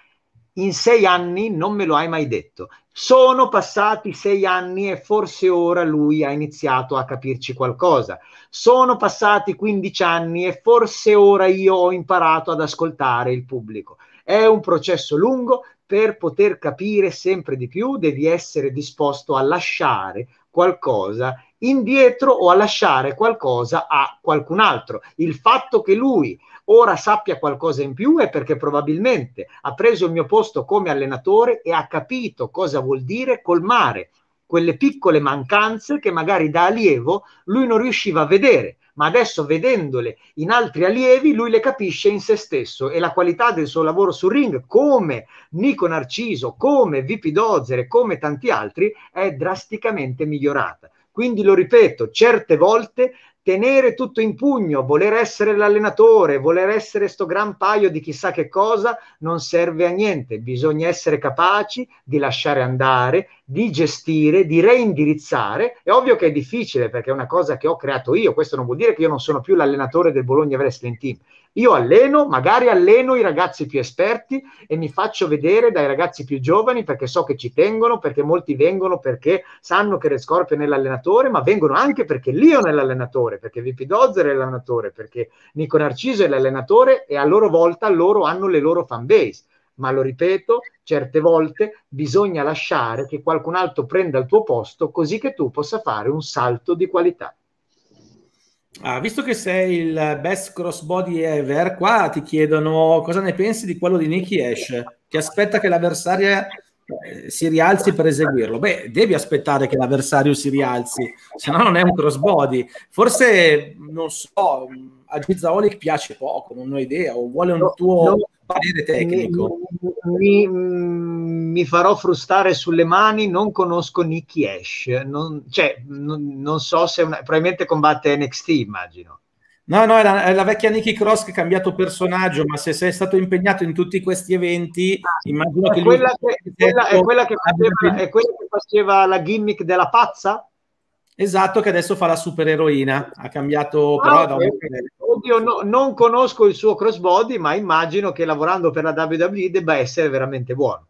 in sei anni non me lo hai mai detto. Sono passati sei anni e forse ora lui ha iniziato a capirci qualcosa. Sono passati 15 anni e forse ora io ho imparato ad ascoltare il pubblico. È un processo lungo, per poter capire sempre di più devi essere disposto a lasciare qualcosa indietro o a lasciare qualcosa a qualcun altro. Il fatto che lui ora sappia qualcosa in più è perché probabilmente ha preso il mio posto come allenatore e ha capito cosa vuol dire colmare quelle piccole mancanze che magari da allievo lui non riusciva a vedere, ma adesso vedendole in altri allievi lui le capisce in se stesso e la qualità del suo lavoro sul ring, come Nico Narciso, come Vipi Dozere, come tanti altri, è drasticamente migliorata. Quindi lo ripeto, certe volte tenere tutto in pugno, voler essere l'allenatore, voler essere sto gran paio di chissà che cosa, non serve a niente. Bisogna essere capaci di lasciare andare, di gestire, di reindirizzare. È ovvio che è difficile perché è una cosa che ho creato io. Questo non vuol dire che io non sono più l'allenatore del Bologna Wrestling Team. Io alleno, magari alleno i ragazzi più esperti e mi faccio vedere dai ragazzi più giovani perché so che ci tengono, perché molti vengono perché sanno che Red Scorpion è nell'allenatore, ma vengono anche perché Lion è l'allenatore, perché VP Dozzer è l'allenatore, perché Nico Narciso è l'allenatore e a loro volta loro hanno le loro fan base. Ma lo ripeto, certe volte bisogna lasciare che qualcun altro prenda il tuo posto così che tu possa fare un salto di qualità. Ah, visto che sei il best crossbody ever, qua ti chiedono cosa ne pensi di quello di Nicky Ash, che aspetta che l'avversario eh, si rialzi per eseguirlo. Beh, devi aspettare che l'avversario si rialzi, se no non è un crossbody. Forse, non so, a Gizzaolic piace poco, non ho idea, o vuole un no, tuo... No parere tecnico. Mi, mi, mm, mi, farò frustare sulle mani, non conosco Nicky Ash, non, cioè, non, non so se una, probabilmente combatte NXT, immagino. No, no, è la, è la vecchia Nicky Cross che ha cambiato personaggio, ma se sei stato impegnato in tutti questi eventi, ah, immagino che... Quella che, quella, è, quella che faceva, è quella che faceva la gimmick della pazza? Esatto, che adesso fa la supereroina. Ha cambiato. Ah, però, okay. Oddio, no, non conosco il suo crossbody, ma immagino che lavorando per la WWE debba essere veramente buono.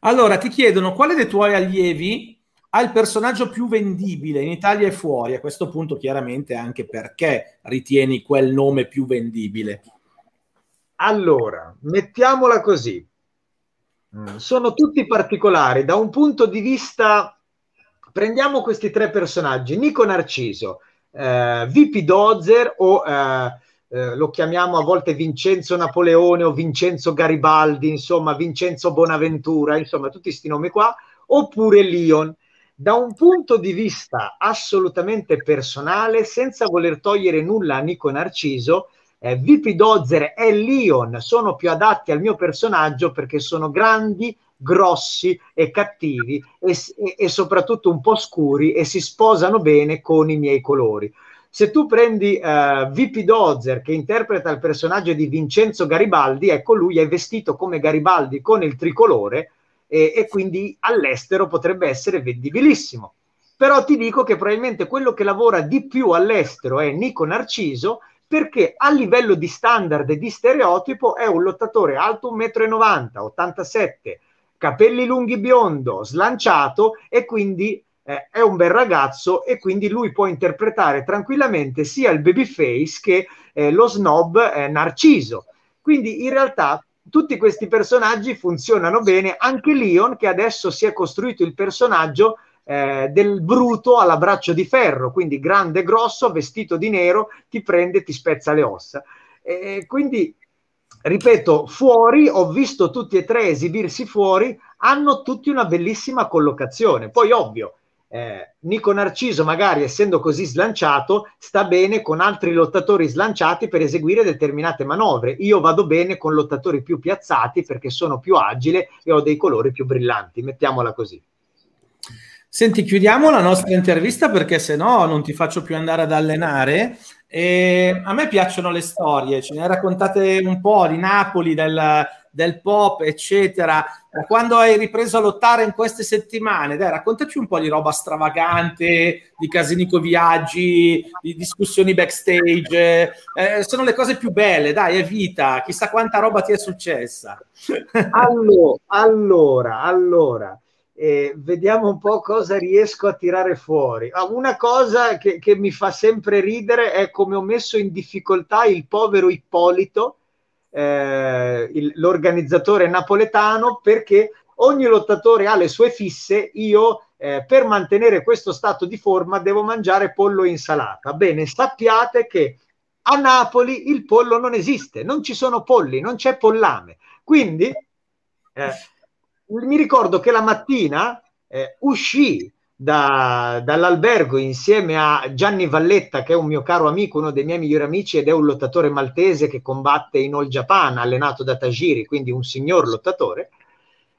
Allora, ti chiedono quale dei tuoi allievi ha il personaggio più vendibile in Italia e fuori? A questo punto, chiaramente, anche perché ritieni quel nome più vendibile. Allora, mettiamola così. Mm, sono tutti particolari da un punto di vista prendiamo questi tre personaggi, Nico Narciso, eh, VP Dozer o eh, eh, lo chiamiamo a volte Vincenzo Napoleone o Vincenzo Garibaldi, insomma Vincenzo Bonaventura, insomma tutti questi nomi qua, oppure Lion. Da un punto di vista assolutamente personale, senza voler togliere nulla a Nico Narciso, eh, VP Dozer e Leon sono più adatti al mio personaggio perché sono grandi, grossi e cattivi e, e, soprattutto un po' scuri e si sposano bene con i miei colori. Se tu prendi eh, VP Dozer che interpreta il personaggio di Vincenzo Garibaldi, ecco lui è vestito come Garibaldi con il tricolore e, e quindi all'estero potrebbe essere vendibilissimo. Però ti dico che probabilmente quello che lavora di più all'estero è Nico Narciso perché a livello di standard e di stereotipo è un lottatore alto 1,90 m, 87, capelli lunghi biondo, slanciato e quindi eh, è un bel ragazzo e quindi lui può interpretare tranquillamente sia il babyface che eh, lo snob eh, narciso. Quindi in realtà tutti questi personaggi funzionano bene, anche Leon che adesso si è costruito il personaggio eh, del bruto all'abbraccio di ferro, quindi grande, grosso, vestito di nero, ti prende e ti spezza le ossa. E quindi, ripeto, fuori ho visto tutti e tre esibirsi fuori, hanno tutti una bellissima collocazione. Poi, ovvio, eh, Nico Narciso, magari essendo così slanciato, sta bene con altri lottatori slanciati per eseguire determinate manovre. Io vado bene con lottatori più piazzati perché sono più agile e ho dei colori più brillanti, mettiamola così. Senti, chiudiamo la nostra intervista perché se no non ti faccio più andare ad allenare. E a me piacciono le storie, ce ne raccontate un po' di Napoli, del, del pop, eccetera. Quando hai ripreso a lottare in queste settimane? Dai, raccontaci un po' di roba stravagante, di casinico viaggi, di discussioni backstage. Eh, sono le cose più belle, dai, è vita. Chissà quanta roba ti è successa. allora, allora. allora eh, vediamo un po' cosa riesco a tirare fuori. Ah, una cosa che, che, mi fa sempre ridere è come ho messo in difficoltà il povero Ippolito, eh, il, l'organizzatore napoletano, perché ogni lottatore ha le sue fisse, io eh, per mantenere questo stato di forma devo mangiare pollo e insalata. Bene, sappiate che a Napoli il pollo non esiste, non ci sono polli, non c'è pollame. Quindi... Eh, mi ricordo che la mattina eh, uscì da, dall'albergo insieme a Gianni Valletta, che è un mio caro amico, uno dei miei migliori amici, ed è un lottatore maltese che combatte in All Japan, allenato da Tajiri, quindi un signor lottatore.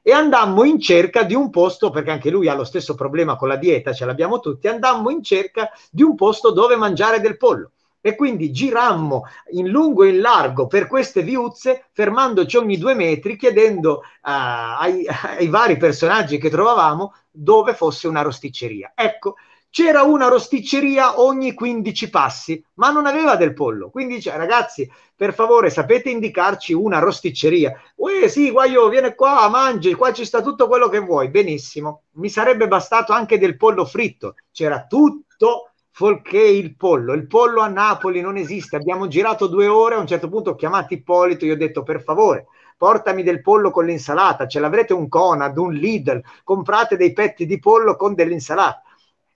E andammo in cerca di un posto, perché anche lui ha lo stesso problema con la dieta, ce l'abbiamo tutti, andammo in cerca di un posto dove mangiare del pollo. E quindi girammo in lungo e in largo per queste viuzze, fermandoci ogni due metri, chiedendo uh, ai, ai vari personaggi che trovavamo dove fosse una rosticceria. Ecco, c'era una rosticceria ogni 15 passi, ma non aveva del pollo. Quindi dice, ragazzi, per favore, sapete indicarci una rosticceria? Uè, sì, guaio, vieni qua, mangi, qua ci sta tutto quello che vuoi. Benissimo. Mi sarebbe bastato anche del pollo fritto. C'era tutto Folché il pollo. Il pollo a Napoli non esiste. Abbiamo girato due ore. A un certo punto ho chiamato Ippolito. Gli ho detto per favore, portami del pollo con l'insalata. Ce l'avrete un Conad, un Lidl. Comprate dei petti di pollo con dell'insalata.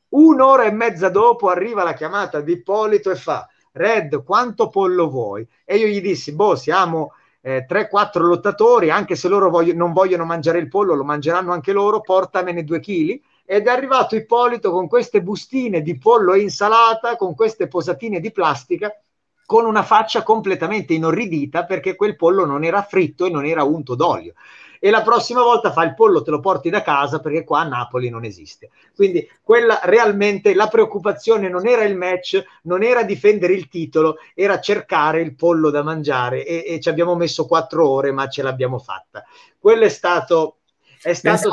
Un'ora e mezza dopo arriva la chiamata di Ippolito e fa: Red, quanto pollo vuoi? E io gli dissi: Boh, siamo. Eh, 3-4 lottatori, anche se loro voglio, non vogliono mangiare il pollo, lo mangeranno anche loro, portamene 2 kg ed è arrivato Ippolito con queste bustine di pollo e insalata, con queste posatine di plastica, con una faccia completamente inorridita perché quel pollo non era fritto e non era unto d'olio. E la prossima volta fa il pollo, te lo porti da casa perché qua a Napoli non esiste. Quindi quella realmente la preoccupazione non era il match, non era difendere il titolo, era cercare il pollo da mangiare e, e ci abbiamo messo quattro ore ma ce l'abbiamo fatta. Quello è stato... È stato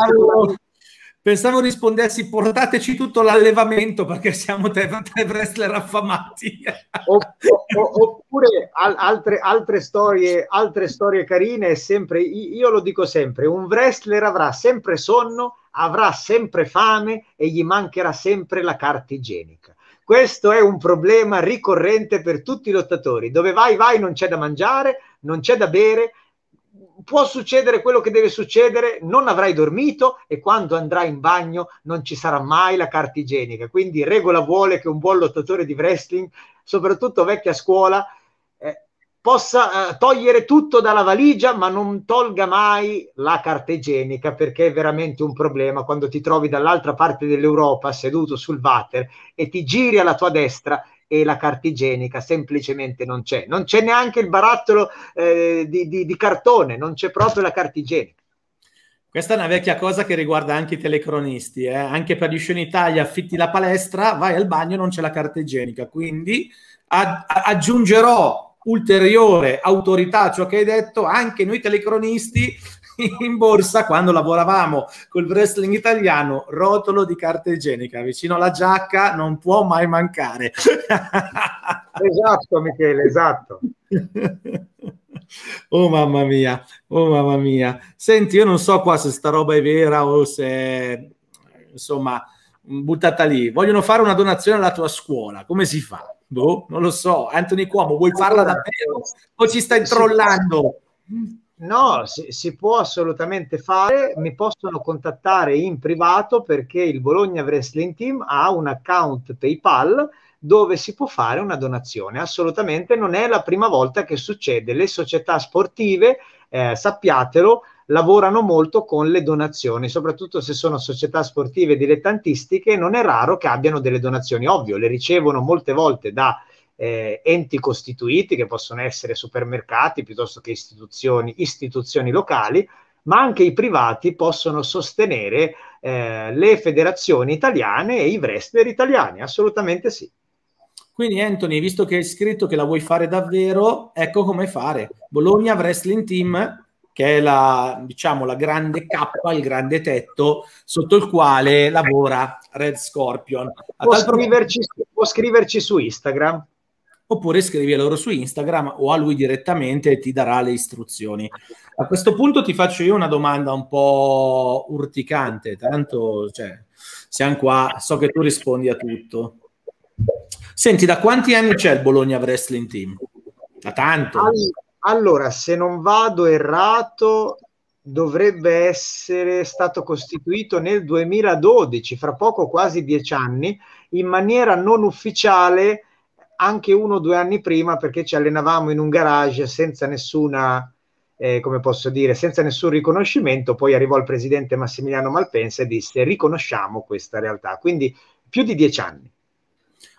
Pensavo rispondessi portateci tutto l'allevamento perché siamo tre, tre wrestler affamati. Oppure altre, altre, storie, altre storie carine, sempre, io lo dico sempre, un wrestler avrà sempre sonno, avrà sempre fame e gli mancherà sempre la carta igienica. Questo è un problema ricorrente per tutti i lottatori. Dove vai, vai, non c'è da mangiare, non c'è da bere può succedere quello che deve succedere, non avrai dormito e quando andrai in bagno non ci sarà mai la carta igienica. Quindi regola vuole che un buon lottatore di wrestling, soprattutto vecchia scuola, eh, possa eh, togliere tutto dalla valigia, ma non tolga mai la carta igienica perché è veramente un problema quando ti trovi dall'altra parte dell'Europa seduto sul water e ti giri alla tua destra e la carta igienica semplicemente non c'è. Non c'è neanche il barattolo eh, di, di, di cartone, non c'è proprio la carta igienica. Questa è una vecchia cosa che riguarda anche i telecronisti, eh? anche per gli in Italia affitti la palestra, vai al bagno non c'è la carta igienica, quindi a- aggiungerò ulteriore autorità a ciò che hai detto, anche noi telecronisti in borsa quando lavoravamo col wrestling italiano, rotolo di carta igienica vicino alla giacca non può mai mancare. esatto Michele, esatto. Oh mamma mia, oh mamma mia. Senti, io non so qua se sta roba è vera o se insomma mm, buttata lì. Vogliono fare una donazione alla tua scuola, come si fa? Boh, non lo so. Anthony Cuomo, vuoi farla davvero o ci stai trollando? No, si, si, può assolutamente fare, mi possono contattare in privato perché il Bologna Wrestling Team ha un account PayPal dove si può fare una donazione. Assolutamente non è la prima volta che succede, le società sportive, eh, sappiatelo, lavorano molto con le donazioni, soprattutto se sono società sportive dilettantistiche, non è raro che abbiano delle donazioni, ovvio, le ricevono molte volte da eh, enti costituiti che possono essere supermercati piuttosto che istituzioni, istituzioni locali, ma anche i privati possono sostenere eh, le federazioni italiane e i wrestler italiani, assolutamente sì. Quindi Anthony, visto che hai scritto che la vuoi fare davvero, ecco come fare. Bologna Wrestling Team, che è la, diciamo, la grande cappa, il grande tetto sotto il quale lavora Red Scorpion. Può, proposito... scriverci, può scriverci su Instagram oppure scrivi a loro su Instagram o a lui direttamente e ti darà le istruzioni. A questo punto ti faccio io una domanda un po' urticante, tanto cioè, siamo qua, so che tu rispondi a tutto. Senti, da quanti anni c'è il Bologna Wrestling Team? Da tanto. Allora, se non vado errato, dovrebbe essere stato costituito nel 2012, fra poco quasi dieci anni, in maniera non ufficiale anche uno o due anni prima perché ci allenavamo in un garage senza nessuna, eh, come posso dire, senza nessun riconoscimento. Poi arrivò il presidente Massimiliano Malpensa e disse riconosciamo questa realtà. Quindi più di dieci anni.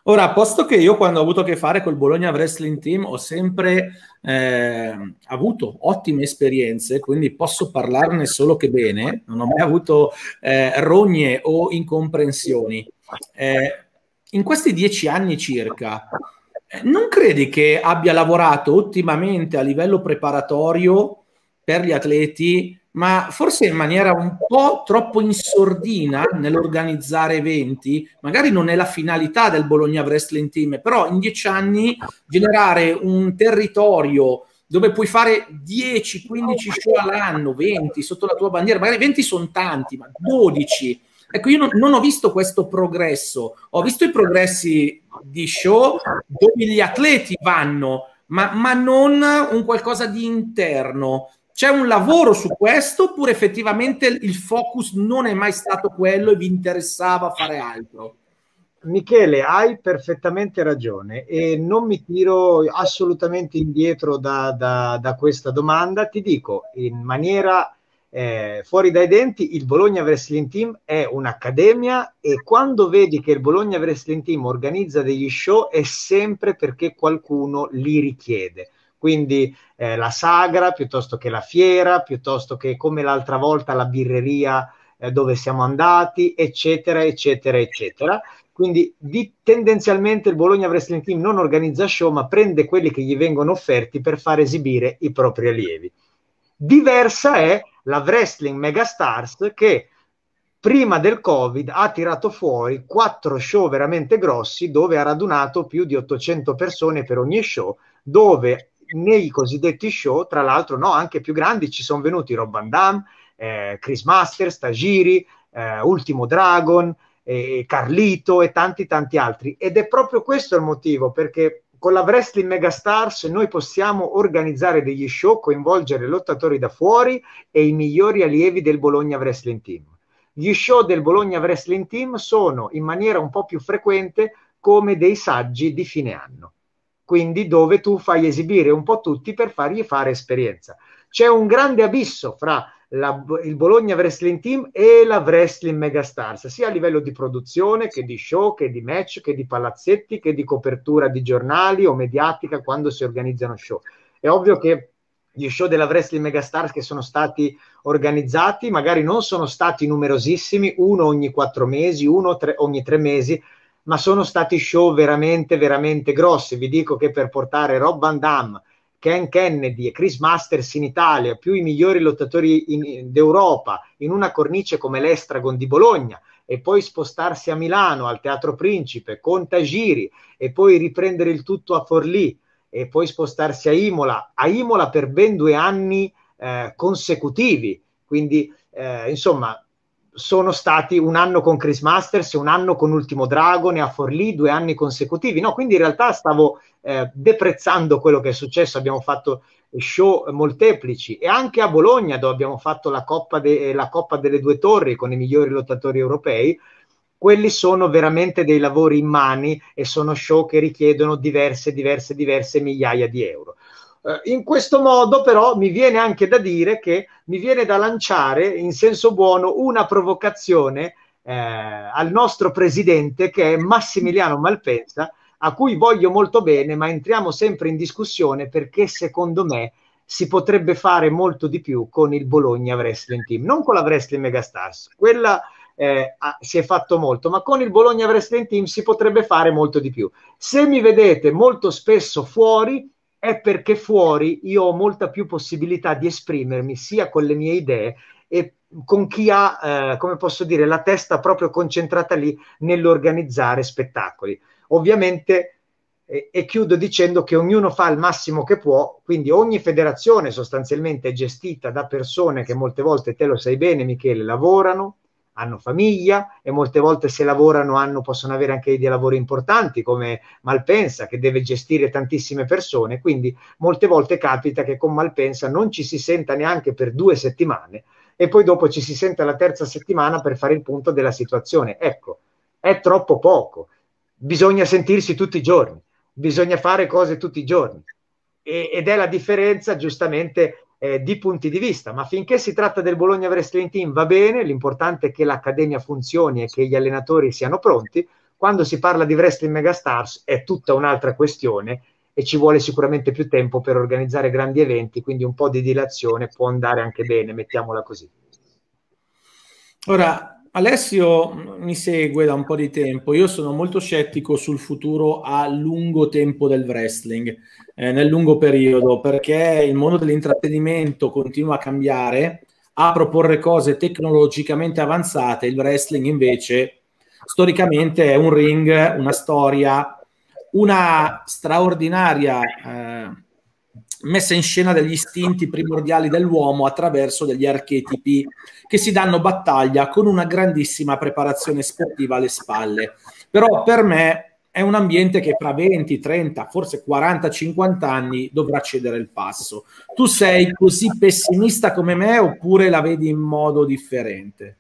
Ora, posto che io quando ho avuto a che fare col Bologna Wrestling Team ho sempre eh, avuto ottime esperienze, quindi posso parlarne solo che bene, non ho mai avuto eh, rogne o incomprensioni. Eh, in questi dieci anni circa, eh, non credi che abbia lavorato ottimamente a livello preparatorio per gli atleti, ma forse in maniera un po' troppo insordina nell'organizzare eventi? Magari non è la finalità del Bologna Wrestling Team, però in dieci anni generare un territorio dove puoi fare 10, 15 show all'anno, 20 sotto la tua bandiera, magari 20 sono tanti, ma 12 Ecco, io non, non ho visto questo progresso, ho visto i progressi di show dove gli atleti vanno, ma, ma non un qualcosa di interno. C'è un lavoro su questo oppure effettivamente il focus non è mai stato quello e vi interessava fare altro? Michele, hai perfettamente ragione e non mi tiro assolutamente indietro da, da, da questa domanda. Ti dico in maniera eh, fuori dai denti, il Bologna Wrestling Team è un'accademia e quando vedi che il Bologna Wrestling Team organizza degli show è sempre perché qualcuno li richiede. Quindi eh, la sagra piuttosto che la fiera, piuttosto che come l'altra volta la birreria eh, dove siamo andati, eccetera, eccetera, eccetera. Quindi di, tendenzialmente il Bologna Wrestling Team non organizza show, ma prende quelli che gli vengono offerti per far esibire i propri allievi. Diversa è la Wrestling Megastars che prima del Covid ha tirato fuori quattro show veramente grossi dove ha radunato più di 800 persone per ogni show, dove nei cosiddetti show, tra l'altro no, anche più grandi, ci sono venuti Rob Van Damme, eh, Chris Masters, Tagiri, eh, Ultimo Dragon, eh, Carlito e tanti tanti altri. Ed è proprio questo il motivo perché con la Wrestling Megastars noi possiamo organizzare degli show, coinvolgere lottatori da fuori e i migliori allievi del Bologna Wrestling Team. Gli show del Bologna Wrestling Team sono in maniera un po' più frequente come dei saggi di fine anno, quindi dove tu fai esibire un po' tutti per fargli fare esperienza. C'è un grande abisso fra la, il Bologna Wrestling Team e la Wrestling Megastars, sia a livello di produzione che di show, che di match, che di palazzetti, che di copertura di giornali o mediatica quando si organizzano show. È ovvio che gli show della Wrestling Megastars che sono stati organizzati magari non sono stati numerosissimi, uno ogni quattro mesi, uno tre, ogni tre mesi, ma sono stati show veramente, veramente grossi. Vi dico che per portare Rob Van Damme Ken Kennedy e Chris Masters in Italia, più i migliori lottatori in, in, d'Europa in una cornice come l'Estragon di Bologna e poi spostarsi a Milano al Teatro Principe con Tagiri e poi riprendere il tutto a Forlì e poi spostarsi a Imola, a Imola per ben due anni eh, consecutivi. Quindi, eh, insomma, sono stati un anno con Chris Masters, un anno con Ultimo Dragone a Forlì, due anni consecutivi. No, quindi in realtà stavo eh, deprezzando quello che è successo. Abbiamo fatto show molteplici e anche a Bologna, dove abbiamo fatto la Coppa, de- eh, la Coppa delle Due Torri con i migliori lottatori europei. Quelli sono veramente dei lavori in mani e sono show che richiedono diverse, diverse, diverse migliaia di euro. Eh, in questo modo però mi viene anche da dire che mi viene da lanciare in senso buono una provocazione eh, al nostro presidente che è Massimiliano Malpensa, a cui voglio molto bene, ma entriamo sempre in discussione perché secondo me si potrebbe fare molto di più con il Bologna Wrestling Team, non con la Wrestling Megastars, quella eh, si è fatto molto, ma con il Bologna Wrestling Team si potrebbe fare molto di più. Se mi vedete molto spesso fuori, è perché fuori io ho molta più possibilità di esprimermi sia con le mie idee e con chi ha, eh, come posso dire, la testa proprio concentrata lì nell'organizzare spettacoli. Ovviamente, eh, e chiudo dicendo che ognuno fa il massimo che può, quindi ogni federazione sostanzialmente è gestita da persone che molte volte, te lo sai bene Michele, lavorano, hanno famiglia e molte volte se lavorano hanno, possono avere anche dei lavori importanti come Malpensa che deve gestire tantissime persone, quindi molte volte capita che con Malpensa non ci si senta neanche per due settimane e poi dopo ci si sente la terza settimana per fare il punto della situazione. Ecco, è troppo poco, bisogna sentirsi tutti i giorni, bisogna fare cose tutti i giorni ed è la differenza giustamente eh, di punti di vista, ma finché si tratta del Bologna Wrestling Team va bene, l'importante è che l'accademia funzioni e che gli allenatori siano pronti. Quando si parla di Wrestling Megastars è tutta un'altra questione e ci vuole sicuramente più tempo per organizzare grandi eventi, quindi un po' di dilazione può andare anche bene, mettiamola così. Ora, Alessio mi segue da un po' di tempo. Io sono molto scettico sul futuro a lungo tempo del wrestling, eh, nel lungo periodo, perché il mondo dell'intrattenimento continua a cambiare, a proporre cose tecnologicamente avanzate. Il wrestling, invece, storicamente è un ring, una storia, una straordinaria. Eh, messa in scena degli istinti primordiali dell'uomo attraverso degli archetipi che si danno battaglia con una grandissima preparazione sportiva alle spalle. Però per me è un ambiente che fra 20, 30, forse 40, 50 anni dovrà cedere il passo. Tu sei così pessimista come me oppure la vedi in modo differente?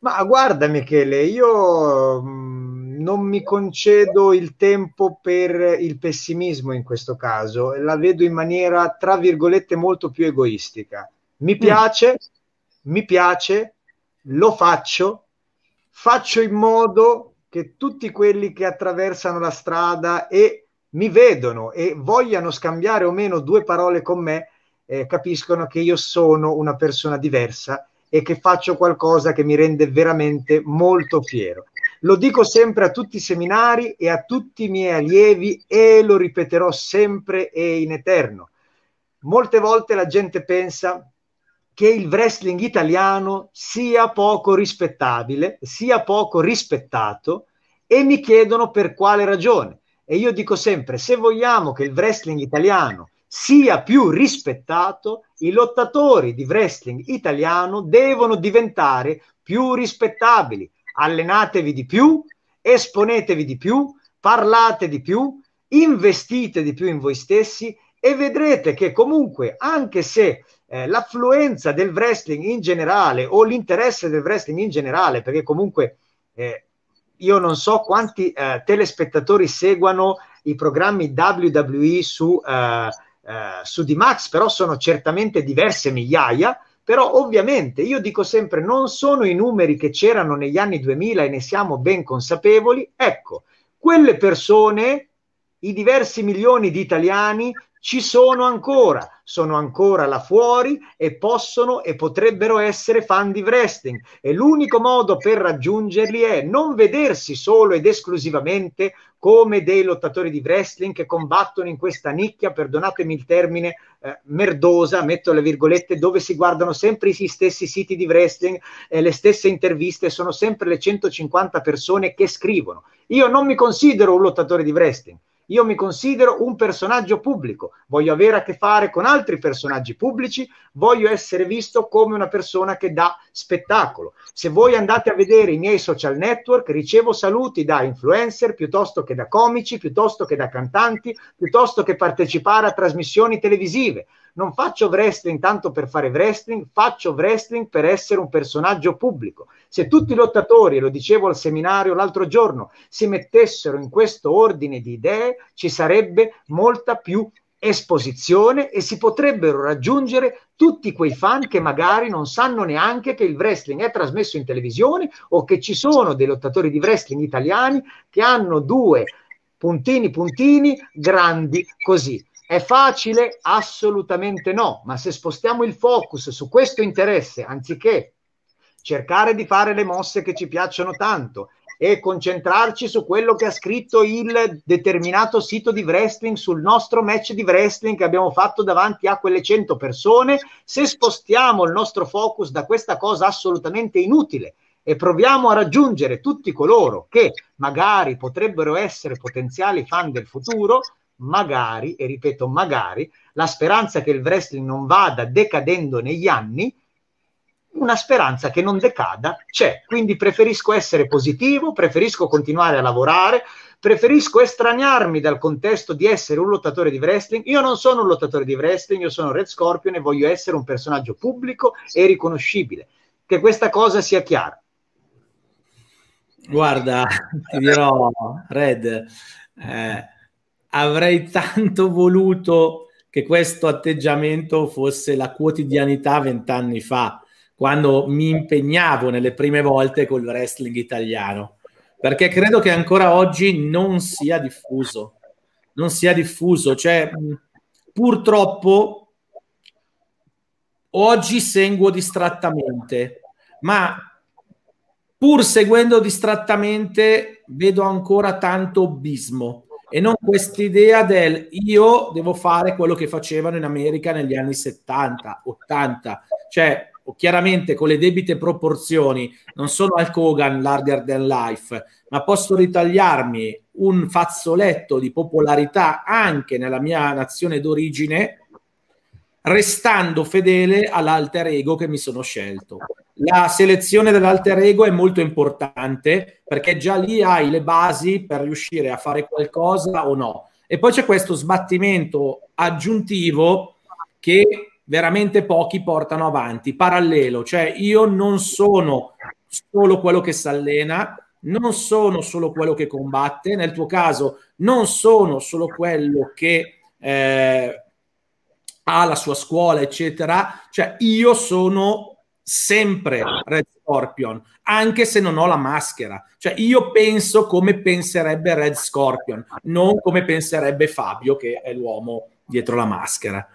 Ma guarda Michele, io mm, non mi concedo il tempo per il pessimismo in questo caso, la vedo in maniera, tra virgolette, molto più egoistica. Mi mm. piace, mm. mi piace, lo faccio, faccio in modo che tutti quelli che attraversano la strada e mi vedono e vogliano scambiare o meno due parole con me, eh, capiscono che io sono una persona diversa e che faccio qualcosa che mi rende veramente molto fiero. Lo dico sempre a tutti i seminari e a tutti i miei allievi e lo ripeterò sempre e in eterno. Molte volte la gente pensa che il wrestling italiano sia poco rispettabile, sia poco rispettato e mi chiedono per quale ragione. E io dico sempre, se vogliamo che il wrestling italiano sia più rispettato, i lottatori di wrestling italiano devono diventare più rispettabili, allenatevi di più, esponetevi di più, parlate di più, investite di più in voi stessi e vedrete che comunque anche se eh, l'affluenza del wrestling in generale o l'interesse del wrestling in generale, perché comunque eh, io non so quanti eh, telespettatori seguano i programmi WWE su, eh, eh, su D-Max, però sono certamente diverse migliaia però ovviamente io dico sempre non sono i numeri che c'erano negli anni 2000 e ne siamo ben consapevoli. Ecco, quelle persone, i diversi milioni di italiani ci sono ancora, sono ancora là fuori e possono e potrebbero essere fan di wrestling e l'unico modo per raggiungerli è non vedersi solo ed esclusivamente come dei lottatori di wrestling che combattono in questa nicchia, perdonatemi il termine, eh, merdosa, metto le virgolette, dove si guardano sempre gli stessi siti di wrestling, eh, le stesse interviste, sono sempre le 150 persone che scrivono. Io non mi considero un lottatore di wrestling, io mi considero un personaggio pubblico, voglio avere a che fare con altri personaggi pubblici, voglio essere visto come una persona che dà spettacolo. Se voi andate a vedere i miei social network, ricevo saluti da influencer piuttosto che da comici, piuttosto che da cantanti, piuttosto che partecipare a trasmissioni televisive non faccio wrestling tanto per fare wrestling, faccio wrestling per essere un personaggio pubblico. Se tutti i lottatori, lo dicevo al seminario l'altro giorno, si mettessero in questo ordine di idee, ci sarebbe molta più esposizione e si potrebbero raggiungere tutti quei fan che magari non sanno neanche che il wrestling è trasmesso in televisione o che ci sono dei lottatori di wrestling italiani che hanno due puntini puntini grandi così è facile? Assolutamente no, ma se spostiamo il focus su questo interesse, anziché cercare di fare le mosse che ci piacciono tanto e concentrarci su quello che ha scritto il determinato sito di wrestling sul nostro match di wrestling che abbiamo fatto davanti a quelle 100 persone, se spostiamo il nostro focus da questa cosa assolutamente inutile e proviamo a raggiungere tutti coloro che magari potrebbero essere potenziali fan del futuro, magari, e ripeto magari, la speranza che il wrestling non vada decadendo negli anni, una speranza che non decada c'è. Quindi preferisco essere positivo, preferisco continuare a lavorare, preferisco estraniarmi dal contesto di essere un lottatore di wrestling. Io non sono un lottatore di wrestling, io sono Red Scorpion e voglio essere un personaggio pubblico e riconoscibile. Che questa cosa sia chiara. Guarda, ti dirò, Red, eh, avrei tanto voluto che questo atteggiamento fosse la quotidianità vent'anni fa, quando mi impegnavo nelle prime volte col wrestling italiano, perché credo che ancora oggi non sia diffuso, non sia diffuso, cioè purtroppo oggi seguo distrattamente, ma pur seguendo distrattamente vedo ancora tanto bismo e non quest'idea del io devo fare quello che facevano in America negli anni 70, 80, cioè chiaramente con le debite proporzioni, non sono al Kogan larger than life, ma posso ritagliarmi un fazzoletto di popolarità anche nella mia nazione d'origine, restando fedele all'alter ego che mi sono scelto la selezione dell'alter ego è molto importante perché già lì hai le basi per riuscire a fare qualcosa o no. E poi c'è questo sbattimento aggiuntivo che veramente pochi portano avanti, parallelo, cioè io non sono solo quello che si allena, non sono solo quello che combatte, nel tuo caso non sono solo quello che eh, ha la sua scuola, eccetera, cioè io sono sempre Red Scorpion, anche se non ho la maschera. Cioè, io penso come penserebbe Red Scorpion, non come penserebbe Fabio, che è l'uomo dietro la maschera.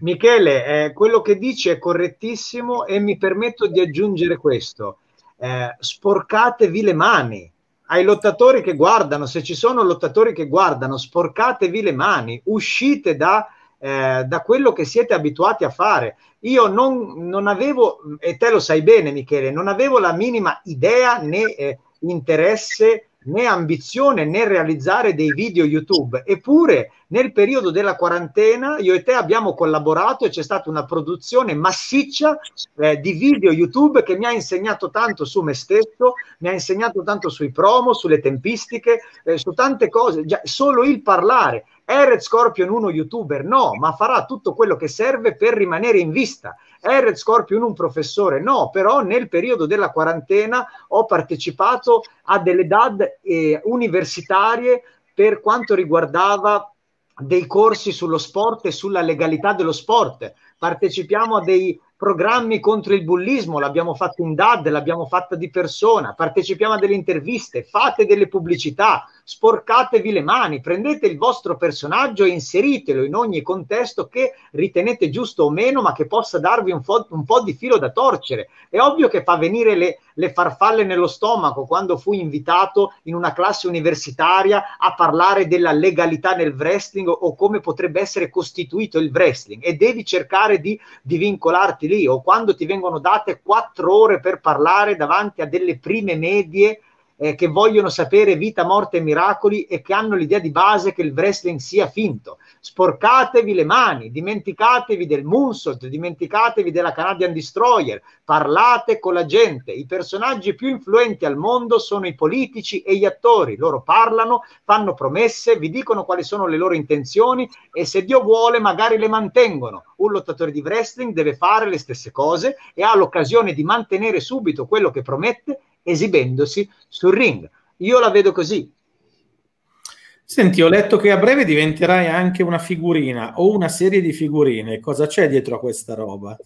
Michele, eh, quello che dici è correttissimo e mi permetto di aggiungere questo. Eh, sporcatevi le mani ai lottatori che guardano, se ci sono lottatori che guardano, sporcatevi le mani, uscite da eh, da quello che siete abituati a fare. Io non, non, avevo, e te lo sai bene Michele, non avevo la minima idea né eh, interesse né ambizione nel realizzare dei video YouTube. Eppure nel periodo della quarantena io e te abbiamo collaborato e c'è stata una produzione massiccia eh, di video YouTube che mi ha insegnato tanto su me stesso, mi ha insegnato tanto sui promo, sulle tempistiche, eh, su tante cose, Già, solo il parlare è Red Scorpion 1 youtuber no, ma farà tutto quello che serve per rimanere in vista. È Red Scorpion un professore no, però nel periodo della quarantena ho partecipato a delle DAD eh, universitarie per quanto riguardava dei corsi sullo sport e sulla legalità dello sport. Partecipiamo a dei programmi contro il bullismo, l'abbiamo fatto in DAD, l'abbiamo fatta di persona, partecipiamo a delle interviste, fate delle pubblicità, sporcatevi le mani, prendete il vostro personaggio e inseritelo in ogni contesto che ritenete giusto o meno, ma che possa darvi un, fo- un po' di filo da torcere. È ovvio che fa venire le, le farfalle nello stomaco quando fui invitato in una classe universitaria a parlare della legalità nel wrestling o come potrebbe essere costituito il wrestling e devi cercare di, di vincolarti lì o quando ti vengono date quattro ore per parlare davanti a delle prime medie eh, che vogliono sapere vita, morte e miracoli e che hanno l'idea di base che il wrestling sia finto. Sporcatevi le mani, dimenticatevi del moonsault, dimenticatevi della Canadian Destroyer, parlate con la gente. I personaggi più influenti al mondo sono i politici e gli attori. Loro parlano, fanno promesse, vi dicono quali sono le loro intenzioni e se Dio vuole magari le mantengono. Un lottatore di wrestling deve fare le stesse cose e ha l'occasione di mantenere subito quello che promette esibendosi sul ring. Io la vedo così. Senti, ho letto che a breve diventerai anche una figurina o una serie di figurine. Cosa c'è dietro a questa roba?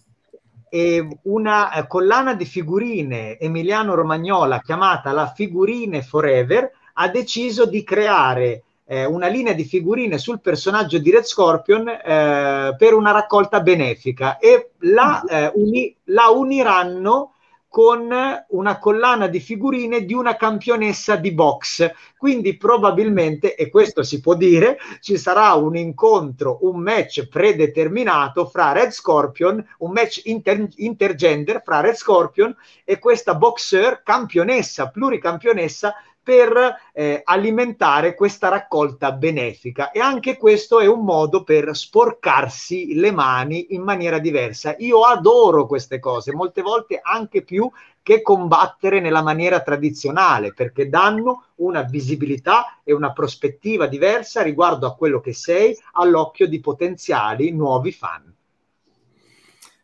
E una eh, collana di figurine Emiliano Romagnola chiamata la Figurine Forever ha deciso di creare eh, una linea di figurine sul personaggio di Red Scorpion eh, per una raccolta benefica e la, mm. eh, uni- la uniranno con una collana di figurine di una campionessa di box. Quindi probabilmente, e questo si può dire, ci sarà un incontro, un match predeterminato fra Red Scorpion, un match inter- intergender fra Red Scorpion e questa boxer campionessa, pluricampionessa per eh, alimentare questa raccolta benefica e anche questo è un modo per sporcarsi le mani in maniera diversa. Io adoro queste cose, molte volte anche più che combattere nella maniera tradizionale, perché danno una visibilità e una prospettiva diversa riguardo a quello che sei all'occhio di potenziali nuovi fan.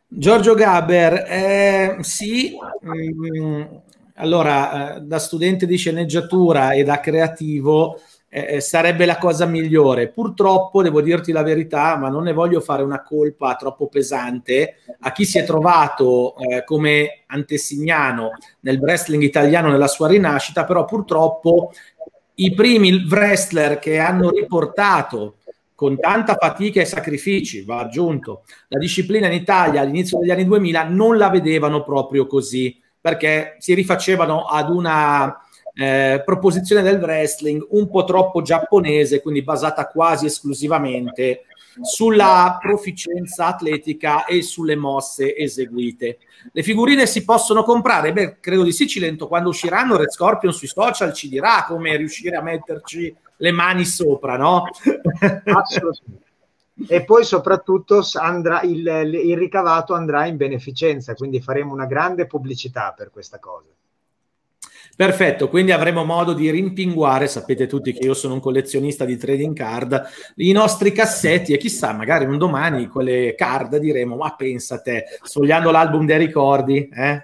Giorgio Gaber, eh, sì, mm, allora, eh, da studente di sceneggiatura e da creativo eh, eh, sarebbe la cosa migliore. Purtroppo, devo dirti la verità, ma non ne voglio fare una colpa troppo pesante a chi si è trovato eh, come antesignano nel wrestling italiano nella sua rinascita, però purtroppo i primi wrestler che hanno riportato con tanta fatica e sacrifici, va aggiunto, la disciplina in Italia all'inizio degli anni 2000 non la vedevano proprio così perché si rifacevano ad una eh, proposizione del wrestling un po' troppo giapponese, quindi basata quasi esclusivamente sulla proficienza atletica e sulle mosse eseguite. Le figurine si possono comprare? Beh, credo di sì, Cilento, quando usciranno Red Scorpion sui social ci dirà come riuscire a metterci le mani sopra, no? Assolutamente e poi soprattutto andrà il, il, ricavato andrà in beneficenza, quindi faremo una grande pubblicità per questa cosa. Perfetto, quindi avremo modo di rimpinguare, sapete tutti che io sono un collezionista di trading card, i nostri cassetti e chissà, magari un domani quelle card diremo, ma pensa te, sfogliando l'album dei ricordi, eh?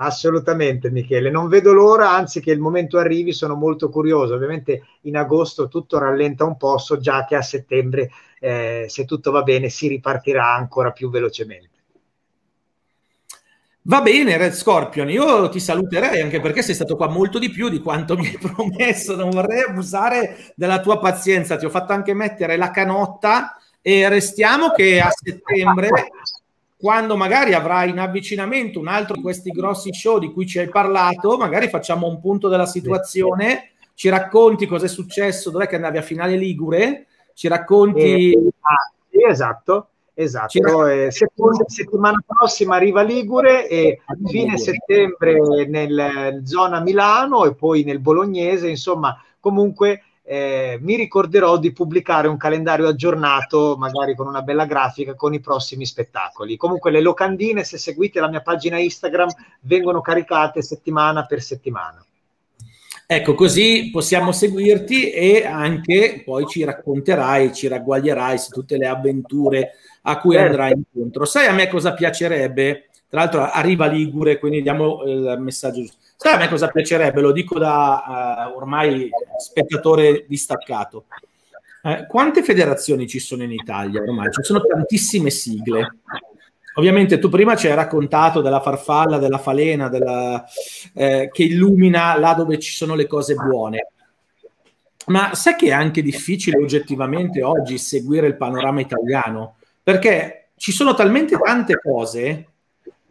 Assolutamente Michele, non vedo l'ora, anzi che il momento arrivi, sono molto curioso. Ovviamente in agosto tutto rallenta un po', so già che a settembre, eh, se tutto va bene, si ripartirà ancora più velocemente. Va bene, Red Scorpion, io ti saluterei anche perché sei stato qua molto di più di quanto mi hai promesso, non vorrei abusare della tua pazienza, ti ho fatto anche mettere la canotta e restiamo che a settembre quando magari avrà in avvicinamento un altro di questi grossi show di cui ci hai parlato, magari facciamo un punto della situazione, ci racconti cosa è successo, dov'è che andavi a finale Ligure, ci racconti... Eh, ah, sì, esatto, esatto. Eh, seconda, settimana prossima arriva Ligure e fine settembre nel zona Milano e poi nel Bolognese, insomma comunque eh, mi ricorderò di pubblicare un calendario aggiornato, magari con una bella grafica, con i prossimi spettacoli. Comunque le locandine, se seguite la mia pagina Instagram, vengono caricate settimana per settimana. Ecco, così possiamo seguirti e anche poi ci racconterai, ci ragguaglierai su tutte le avventure a cui certo. andrai incontro. Sai a me cosa piacerebbe? Tra l'altro arriva Ligure, quindi diamo eh, il messaggio giusto Sai a me cosa piacerebbe? Lo dico da uh, ormai spettatore distaccato. Uh, quante federazioni ci sono in Italia ormai? Ci sono tantissime sigle. Ovviamente tu prima ci hai raccontato della farfalla, della falena, della, eh, che illumina là dove ci sono le cose buone. Ma sai che è anche difficile oggettivamente oggi seguire il panorama italiano? Perché ci sono talmente tante cose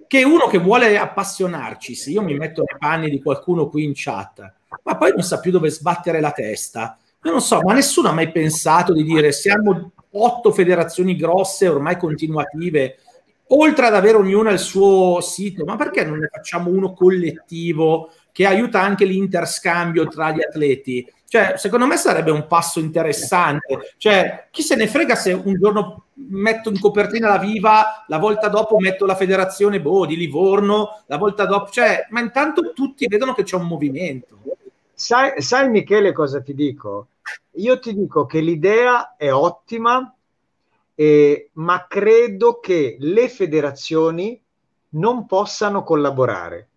che uno che vuole appassionarci, se io mi metto nei panni di qualcuno qui in chat, ma poi non sa più dove sbattere la testa. Io non so, ma nessuno ha mai pensato di dire siamo otto federazioni grosse ormai continuative, oltre ad avere ognuna il suo sito, ma perché non ne facciamo uno collettivo che aiuta anche l'interscambio tra gli atleti? Cioè, secondo me sarebbe un passo interessante. Cioè, chi se ne frega se un giorno metto in copertina la Viva, la volta dopo metto la federazione Bo di Livorno, la volta dopo... Cioè, ma intanto tutti vedono che c'è un movimento. Sai, sai Michele cosa ti dico? Io ti dico che l'idea è ottima, eh, ma credo che le federazioni non possano collaborare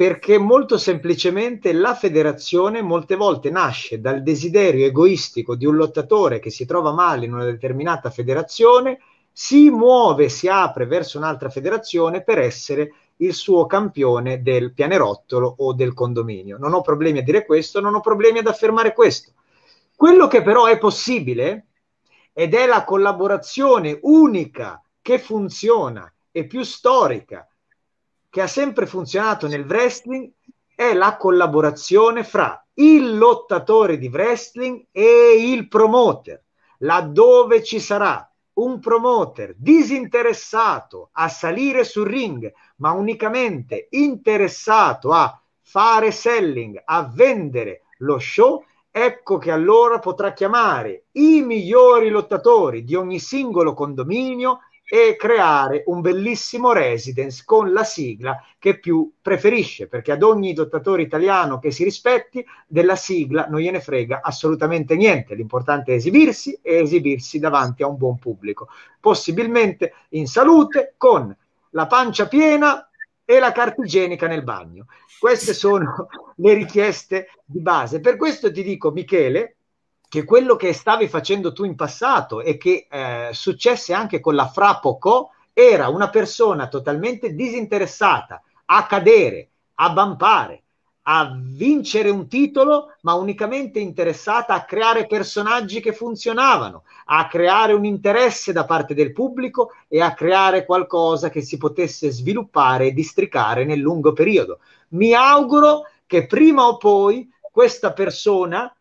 perché molto semplicemente la federazione molte volte nasce dal desiderio egoistico di un lottatore che si trova male in una determinata federazione, si muove, si apre verso un'altra federazione per essere il suo campione del pianerottolo o del condominio. Non ho problemi a dire questo, non ho problemi ad affermare questo. Quello che però è possibile ed è la collaborazione unica che funziona e più storica che ha sempre funzionato nel wrestling è la collaborazione fra il lottatore di wrestling e il promoter, laddove ci sarà un promoter disinteressato a salire sul ring, ma unicamente interessato a fare selling, a vendere lo show, ecco che allora potrà chiamare i migliori lottatori di ogni singolo condominio e creare un bellissimo residence con la sigla che più preferisce, perché ad ogni lottatore italiano che si rispetti della sigla non gliene frega assolutamente niente, l'importante è esibirsi e esibirsi davanti a un buon pubblico, possibilmente in salute con la pancia piena e la carta igienica nel bagno. Queste sono le richieste di base. Per questo ti dico, Michele, che quello che stavi facendo tu in passato e che eh, successe anche con la Frapoco era una persona totalmente disinteressata a cadere, a vampare, a vincere un titolo, ma unicamente interessata a creare personaggi che funzionavano, a creare un interesse da parte del pubblico e a creare qualcosa che si potesse sviluppare e districare nel lungo periodo. Mi auguro che prima o poi questa persona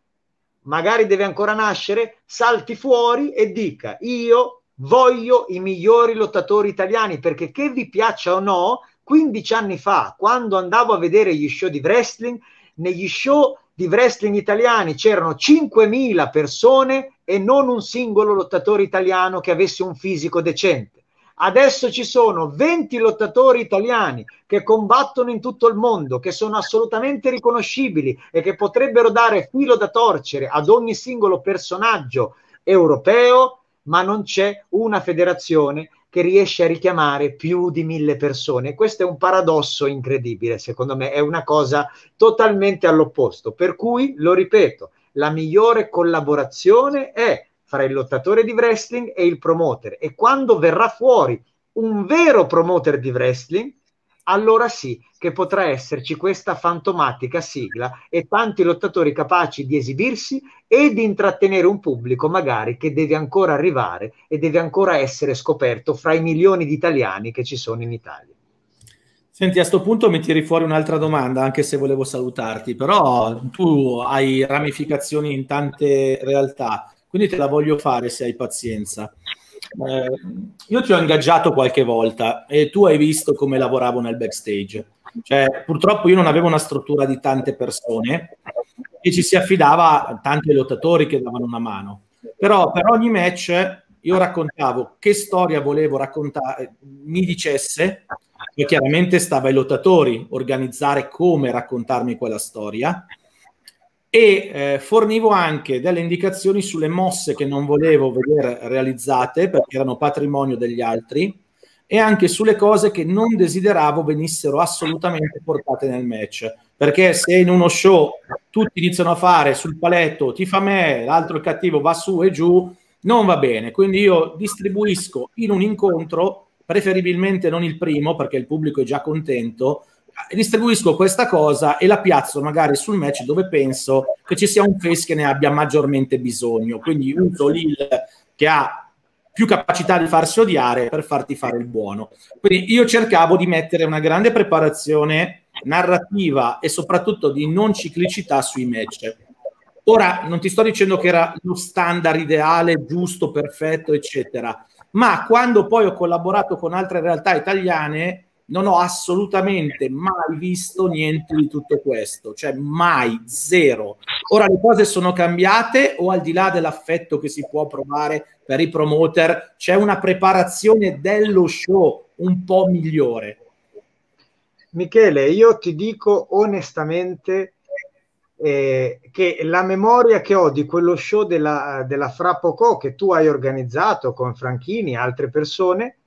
magari deve ancora nascere, salti fuori e dica io voglio i migliori lottatori italiani perché che vi piaccia o no, 15 anni fa quando andavo a vedere gli show di wrestling, negli show di wrestling italiani c'erano 5.000 persone e non un singolo lottatore italiano che avesse un fisico decente. Adesso ci sono 20 lottatori italiani che combattono in tutto il mondo, che sono assolutamente riconoscibili e che potrebbero dare filo da torcere ad ogni singolo personaggio europeo, ma non c'è una federazione che riesce a richiamare più di mille persone. Questo è un paradosso incredibile, secondo me, è una cosa totalmente all'opposto. Per cui, lo ripeto, la migliore collaborazione è fra il lottatore di wrestling e il promoter. E quando verrà fuori un vero promoter di wrestling, allora sì che potrà esserci questa fantomatica sigla e tanti lottatori capaci di esibirsi e di intrattenere un pubblico magari che deve ancora arrivare e deve ancora essere scoperto fra i milioni di italiani che ci sono in Italia. Senti, a questo punto mi tiri fuori un'altra domanda, anche se volevo salutarti, però tu hai ramificazioni in tante realtà quindi te la voglio fare se hai pazienza. Eh, io ti ho ingaggiato qualche volta e tu hai visto come lavoravo nel backstage. Cioè, purtroppo io non avevo una struttura di tante persone e ci si affidava a tanti lottatori che davano una mano. Però per ogni match io raccontavo che storia volevo raccontare, mi dicesse, e chiaramente stava ai lottatori organizzare come raccontarmi quella storia e eh, fornivo anche delle indicazioni sulle mosse che non volevo vedere realizzate perché erano patrimonio degli altri e anche sulle cose che non desideravo venissero assolutamente portate nel match. Perché se in uno show tutti iniziano a fare sul paletto ti fa me, l'altro è cattivo, va su e giù, non va bene. Quindi io distribuisco in un incontro, preferibilmente non il primo perché il pubblico è già contento, distribuisco questa cosa e la piazzo magari sul match dove penso che ci sia un face che ne abbia maggiormente bisogno. Quindi uso l'IL che ha più capacità di farsi odiare per farti fare il buono. Quindi io cercavo di mettere una grande preparazione narrativa e soprattutto di non ciclicità sui match. Ora non ti sto dicendo che era lo standard ideale, giusto, perfetto, eccetera, ma quando poi ho collaborato con altre realtà italiane non ho assolutamente mai visto niente di tutto questo, cioè mai, zero. Ora le cose sono cambiate o al di là dell'affetto che si può provare per i promoter, c'è una preparazione dello show un po' migliore? Michele, io ti dico onestamente eh, che la memoria che ho di quello show della, della Co che tu hai organizzato con Franchini e altre persone,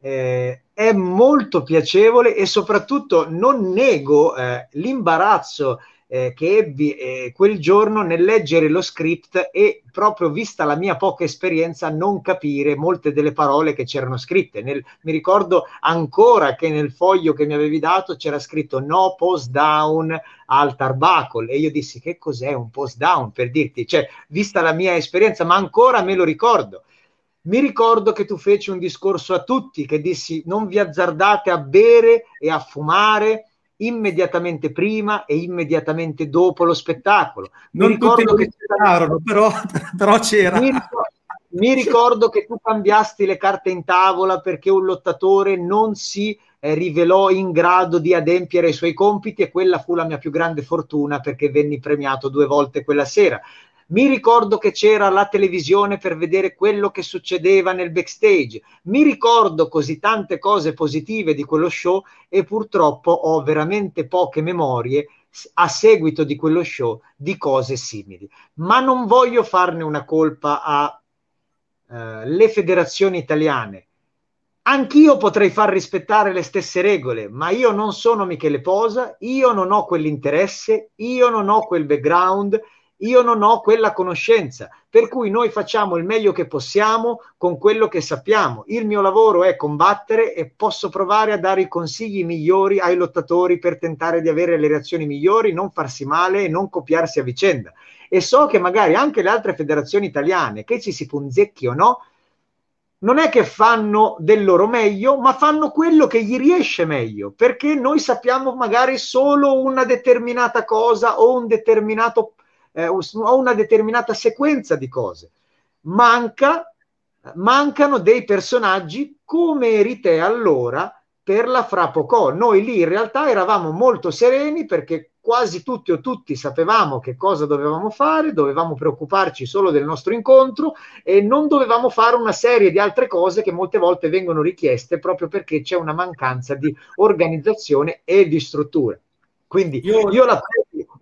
eh, è molto piacevole e soprattutto non nego eh, l'imbarazzo eh, che ebbi eh, quel giorno nel leggere lo script e proprio vista la mia poca esperienza non capire molte delle parole che c'erano scritte. Nel, mi ricordo ancora che nel foglio che mi avevi dato c'era scritto no post down al tarbacle e io dissi che cos'è un post down per dirti, cioè vista la mia esperienza, ma ancora me lo ricordo. Mi ricordo che tu feci un discorso a tutti che dissi non vi azzardate a bere e a fumare immediatamente prima e immediatamente dopo lo spettacolo. Mi non ricordo che c'erano, però, però c'era. Mi ricordo, mi ricordo che tu cambiasti le carte in tavola perché un lottatore non si eh, rivelò in grado di adempiere i suoi compiti e quella fu la mia più grande fortuna perché venni premiato due volte quella sera. Mi ricordo che c'era la televisione per vedere quello che succedeva nel backstage. Mi ricordo così tante cose positive di quello show e purtroppo ho veramente poche memorie a seguito di quello show di cose simili. Ma non voglio farne una colpa alle eh, federazioni italiane. Anch'io potrei far rispettare le stesse regole, ma io non sono Michele Posa, io non ho quell'interesse, io non ho quel background, io non ho quella conoscenza, per cui noi facciamo il meglio che possiamo con quello che sappiamo. Il mio lavoro è combattere e posso provare a dare i consigli migliori ai lottatori per tentare di avere le reazioni migliori, non farsi male e non copiarsi a vicenda. E so che magari anche le altre federazioni italiane, che ci si punzecchi o no, non è che fanno del loro meglio, ma fanno quello che gli riesce meglio, perché noi sappiamo magari solo una determinata cosa o un determinato eh, ho una determinata sequenza di cose. Manca, mancano dei personaggi come Erite allora per la Frapocò. Noi lì in realtà eravamo molto sereni perché quasi tutti o tutti sapevamo che cosa dovevamo fare, dovevamo preoccuparci solo del nostro incontro e non dovevamo fare una serie di altre cose che molte volte vengono richieste proprio perché c'è una mancanza di organizzazione e di struttura. Quindi io, io la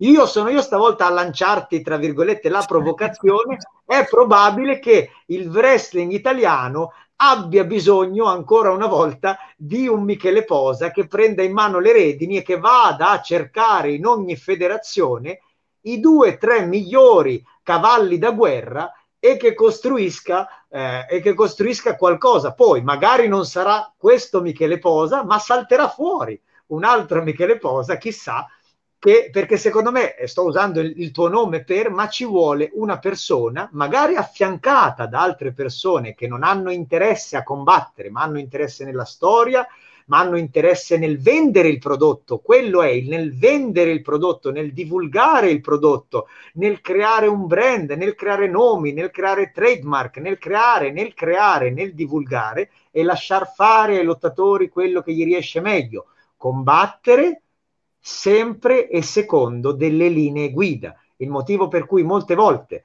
io sono io stavolta a lanciarti, tra virgolette, la provocazione, è probabile che il wrestling italiano abbia bisogno ancora una volta di un Michele Posa che prenda in mano le redini e che vada a cercare in ogni federazione i due o tre migliori cavalli da guerra e che costruisca eh, e che costruisca qualcosa. Poi magari non sarà questo Michele Posa, ma salterà fuori un altro Michele Posa, chissà, che, perché secondo me, sto usando il, il, tuo nome per, ma ci vuole una persona, magari affiancata da altre persone che non hanno interesse a combattere, ma hanno interesse nella storia, ma hanno interesse nel vendere il prodotto. Quello è il, nel vendere il prodotto, nel divulgare il prodotto, nel creare un brand, nel creare nomi, nel creare trademark, nel creare, nel creare, nel divulgare e lasciar fare ai lottatori quello che gli riesce meglio. Combattere sempre e secondo delle linee guida. Il motivo per cui molte volte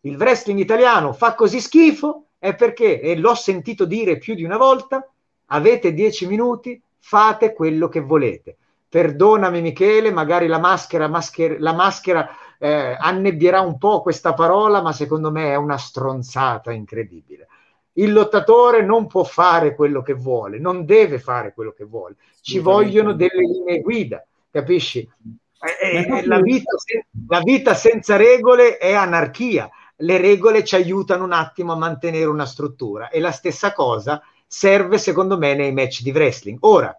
il wrestling italiano fa così schifo è perché, e l'ho sentito dire più di una volta, avete dieci minuti, fate quello che volete. Perdonami Michele, magari la maschera, mascher- la maschera eh, annebbierà un po' questa parola, ma secondo me è una stronzata incredibile. Il lottatore non può fare quello che vuole, non deve fare quello che vuole, ci vogliono delle linee guida capisci? Eh, eh, eh la, vita, la vita senza regole è anarchia. Le regole ci aiutano un attimo a mantenere una struttura e la stessa cosa serve secondo me nei match di wrestling. Ora,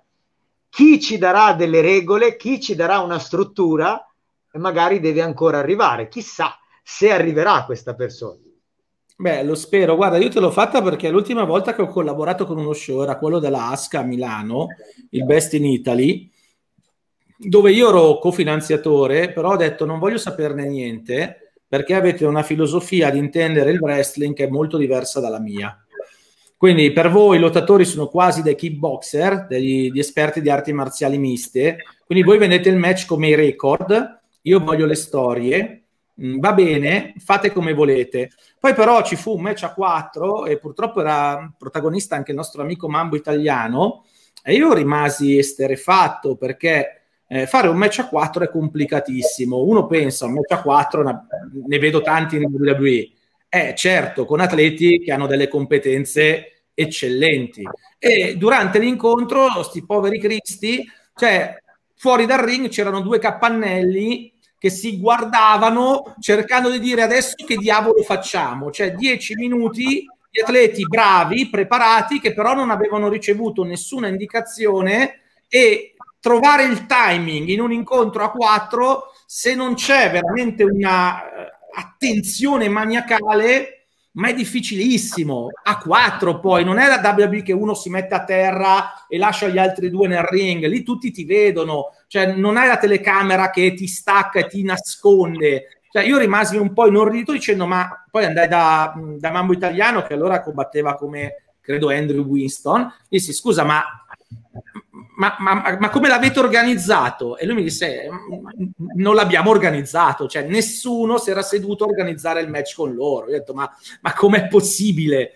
chi ci darà delle regole, chi ci darà una struttura, magari deve ancora arrivare. Chissà se arriverà questa persona. Beh, lo spero. Guarda, io te l'ho fatta perché l'ultima volta che ho collaborato con uno show era quello della Asca a Milano, il Best in Italy dove io ero cofinanziatore, però ho detto non voglio saperne niente perché avete una filosofia di intendere il wrestling che è molto diversa dalla mia. Quindi per voi i lottatori sono quasi dei kickboxer, degli, degli esperti di arti marziali miste, quindi voi vendete il match come i record, io voglio le storie, mm, va bene, fate come volete. Poi però ci fu un match a quattro e purtroppo era protagonista anche il nostro amico Mambo italiano e io rimasi esterefatto perché eh, fare un match a 4 è complicatissimo. Uno pensa a un match a 4, ne vedo tanti in WWE. Eh, certo, con atleti che hanno delle competenze eccellenti. E durante l'incontro, sti poveri cristi, cioè fuori dal ring c'erano due capannelli che si guardavano cercando di dire adesso che diavolo facciamo. Cioè, dieci minuti di atleti bravi, preparati, che però non avevano ricevuto nessuna indicazione e trovare il timing in un incontro a quattro se non c'è veramente una eh, attenzione maniacale, ma è difficilissimo. A quattro poi, non è la WB che uno si mette a terra e lascia gli altri due nel ring, lì tutti ti vedono, cioè non è la telecamera che ti stacca e ti nasconde. Cioè, io rimasi un po' inorridito dicendo, ma poi andai da, da Mambo Italiano che allora combatteva come credo Andrew Winston, dissi scusa ma ma, ma, ma, come l'avete organizzato? E lui mi disse, mm, non l'abbiamo organizzato, cioè nessuno si era seduto a organizzare il match con loro. Io ho detto, ma, ma com'è possibile?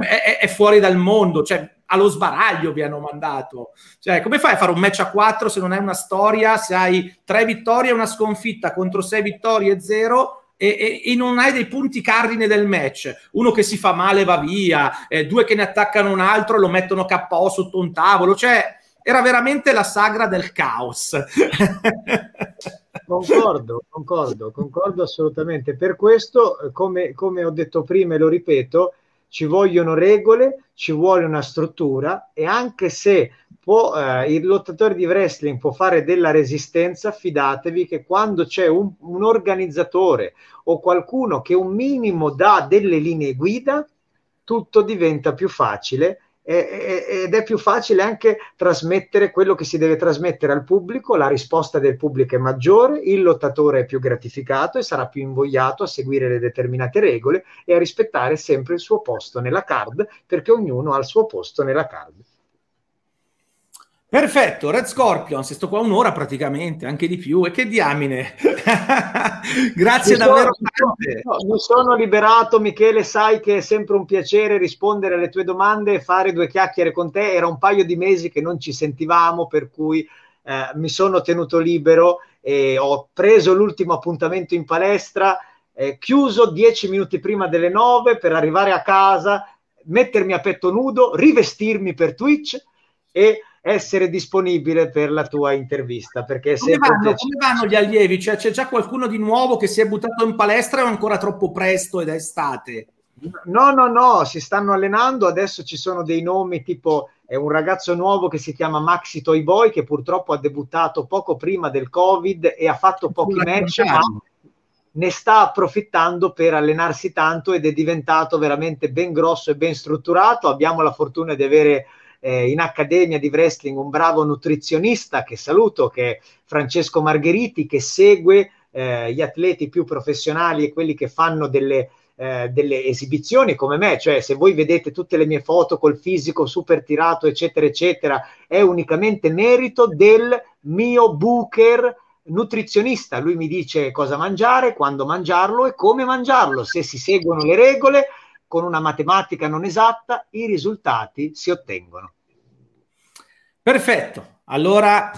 È, è, fuori dal mondo, cioè allo sbaraglio vi hanno mandato. Cioè, come fai a fare un match a quattro se non hai una storia, se hai tre vittorie e una sconfitta contro sei vittorie e zero? E, e, non hai dei punti cardine del match. Uno che si fa male va via, eh, due che ne attaccano un altro e lo mettono KO sotto un tavolo. Cioè, era veramente la sagra del caos. Concordo, concordo, concordo assolutamente. Per questo, eh, come, come ho detto prima e lo ripeto, ci vogliono regole, ci vuole una struttura e anche se può, eh, il lottatore di wrestling può fare della resistenza, fidatevi che quando c'è un, un organizzatore o qualcuno che un minimo dà delle linee guida, tutto diventa più facile ed è più facile anche trasmettere quello che si deve trasmettere al pubblico, la risposta del pubblico è maggiore, il lottatore è più gratificato e sarà più invogliato a seguire le determinate regole e a rispettare sempre il suo posto nella card, perché ognuno ha il suo posto nella card. Perfetto, Red Scorpion, se sto qua un'ora praticamente, anche di più, e che diamine! Grazie mi davvero sono, Mi sono liberato, Michele, sai che è sempre un piacere rispondere alle tue domande e fare due chiacchiere con te. Era un paio di mesi che non ci sentivamo, per cui eh, mi sono tenuto libero e ho preso l'ultimo appuntamento in palestra, eh, chiuso dieci minuti prima delle nove per arrivare a casa, mettermi a petto nudo, rivestirmi per Twitch e essere disponibile per la tua intervista. Perché come, vanno, come vanno gli allievi? Cioè, c'è già qualcuno di nuovo che si è buttato in palestra o è ancora troppo presto ed è estate? No, no, no, si stanno allenando. Adesso ci sono dei nomi tipo è un ragazzo nuovo che si chiama Maxi Toy Boy che purtroppo ha debuttato poco prima del Covid e ha fatto pochi match, ma ne sta approfittando per allenarsi tanto ed è diventato veramente ben grosso e ben strutturato. Abbiamo la fortuna di avere eh, in Accademia di Wrestling un bravo nutrizionista che saluto, che è Francesco Margheriti, che segue eh, gli atleti più professionali e quelli che fanno delle, eh, delle esibizioni come me, cioè se voi vedete tutte le mie foto col fisico super tirato, eccetera, eccetera, è unicamente merito del mio booker nutrizionista. Lui mi dice cosa mangiare, quando mangiarlo e come mangiarlo. Se si seguono le regole, con una matematica non esatta i risultati si ottengono. Perfetto, allora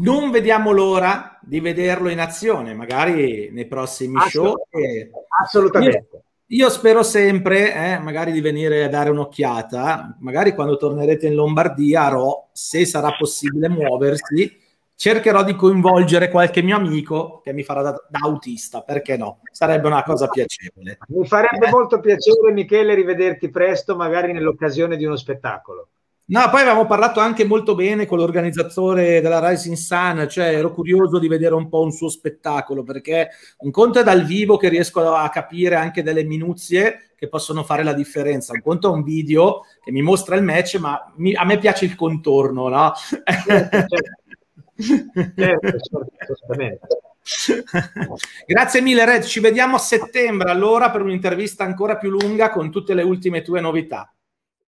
non vediamo l'ora di vederlo in azione, magari nei prossimi Assolutamente. show. Assolutamente. Io, io, spero sempre, eh, magari di venire a dare un'occhiata, magari quando tornerete in Lombardia, Ro, se sarà possibile muoversi cercherò di coinvolgere qualche mio amico che mi farà da, da autista, perché no? Sarebbe una cosa piacevole. Mi farebbe eh. molto piacere, Michele, rivederti presto, magari nell'occasione di uno spettacolo. No, poi avevamo parlato anche molto bene con l'organizzatore della Rising Sun, cioè ero curioso di vedere un po' un suo spettacolo, perché un conto è dal vivo che riesco a capire anche delle minuzie che possono fare la differenza, un conto è un video che mi mostra il match, ma mi, a me piace il contorno, no? Certo, certo. Certo, certo, Grazie mille Red, ci vediamo a settembre allora per un'intervista ancora più lunga con tutte le ultime tue novità.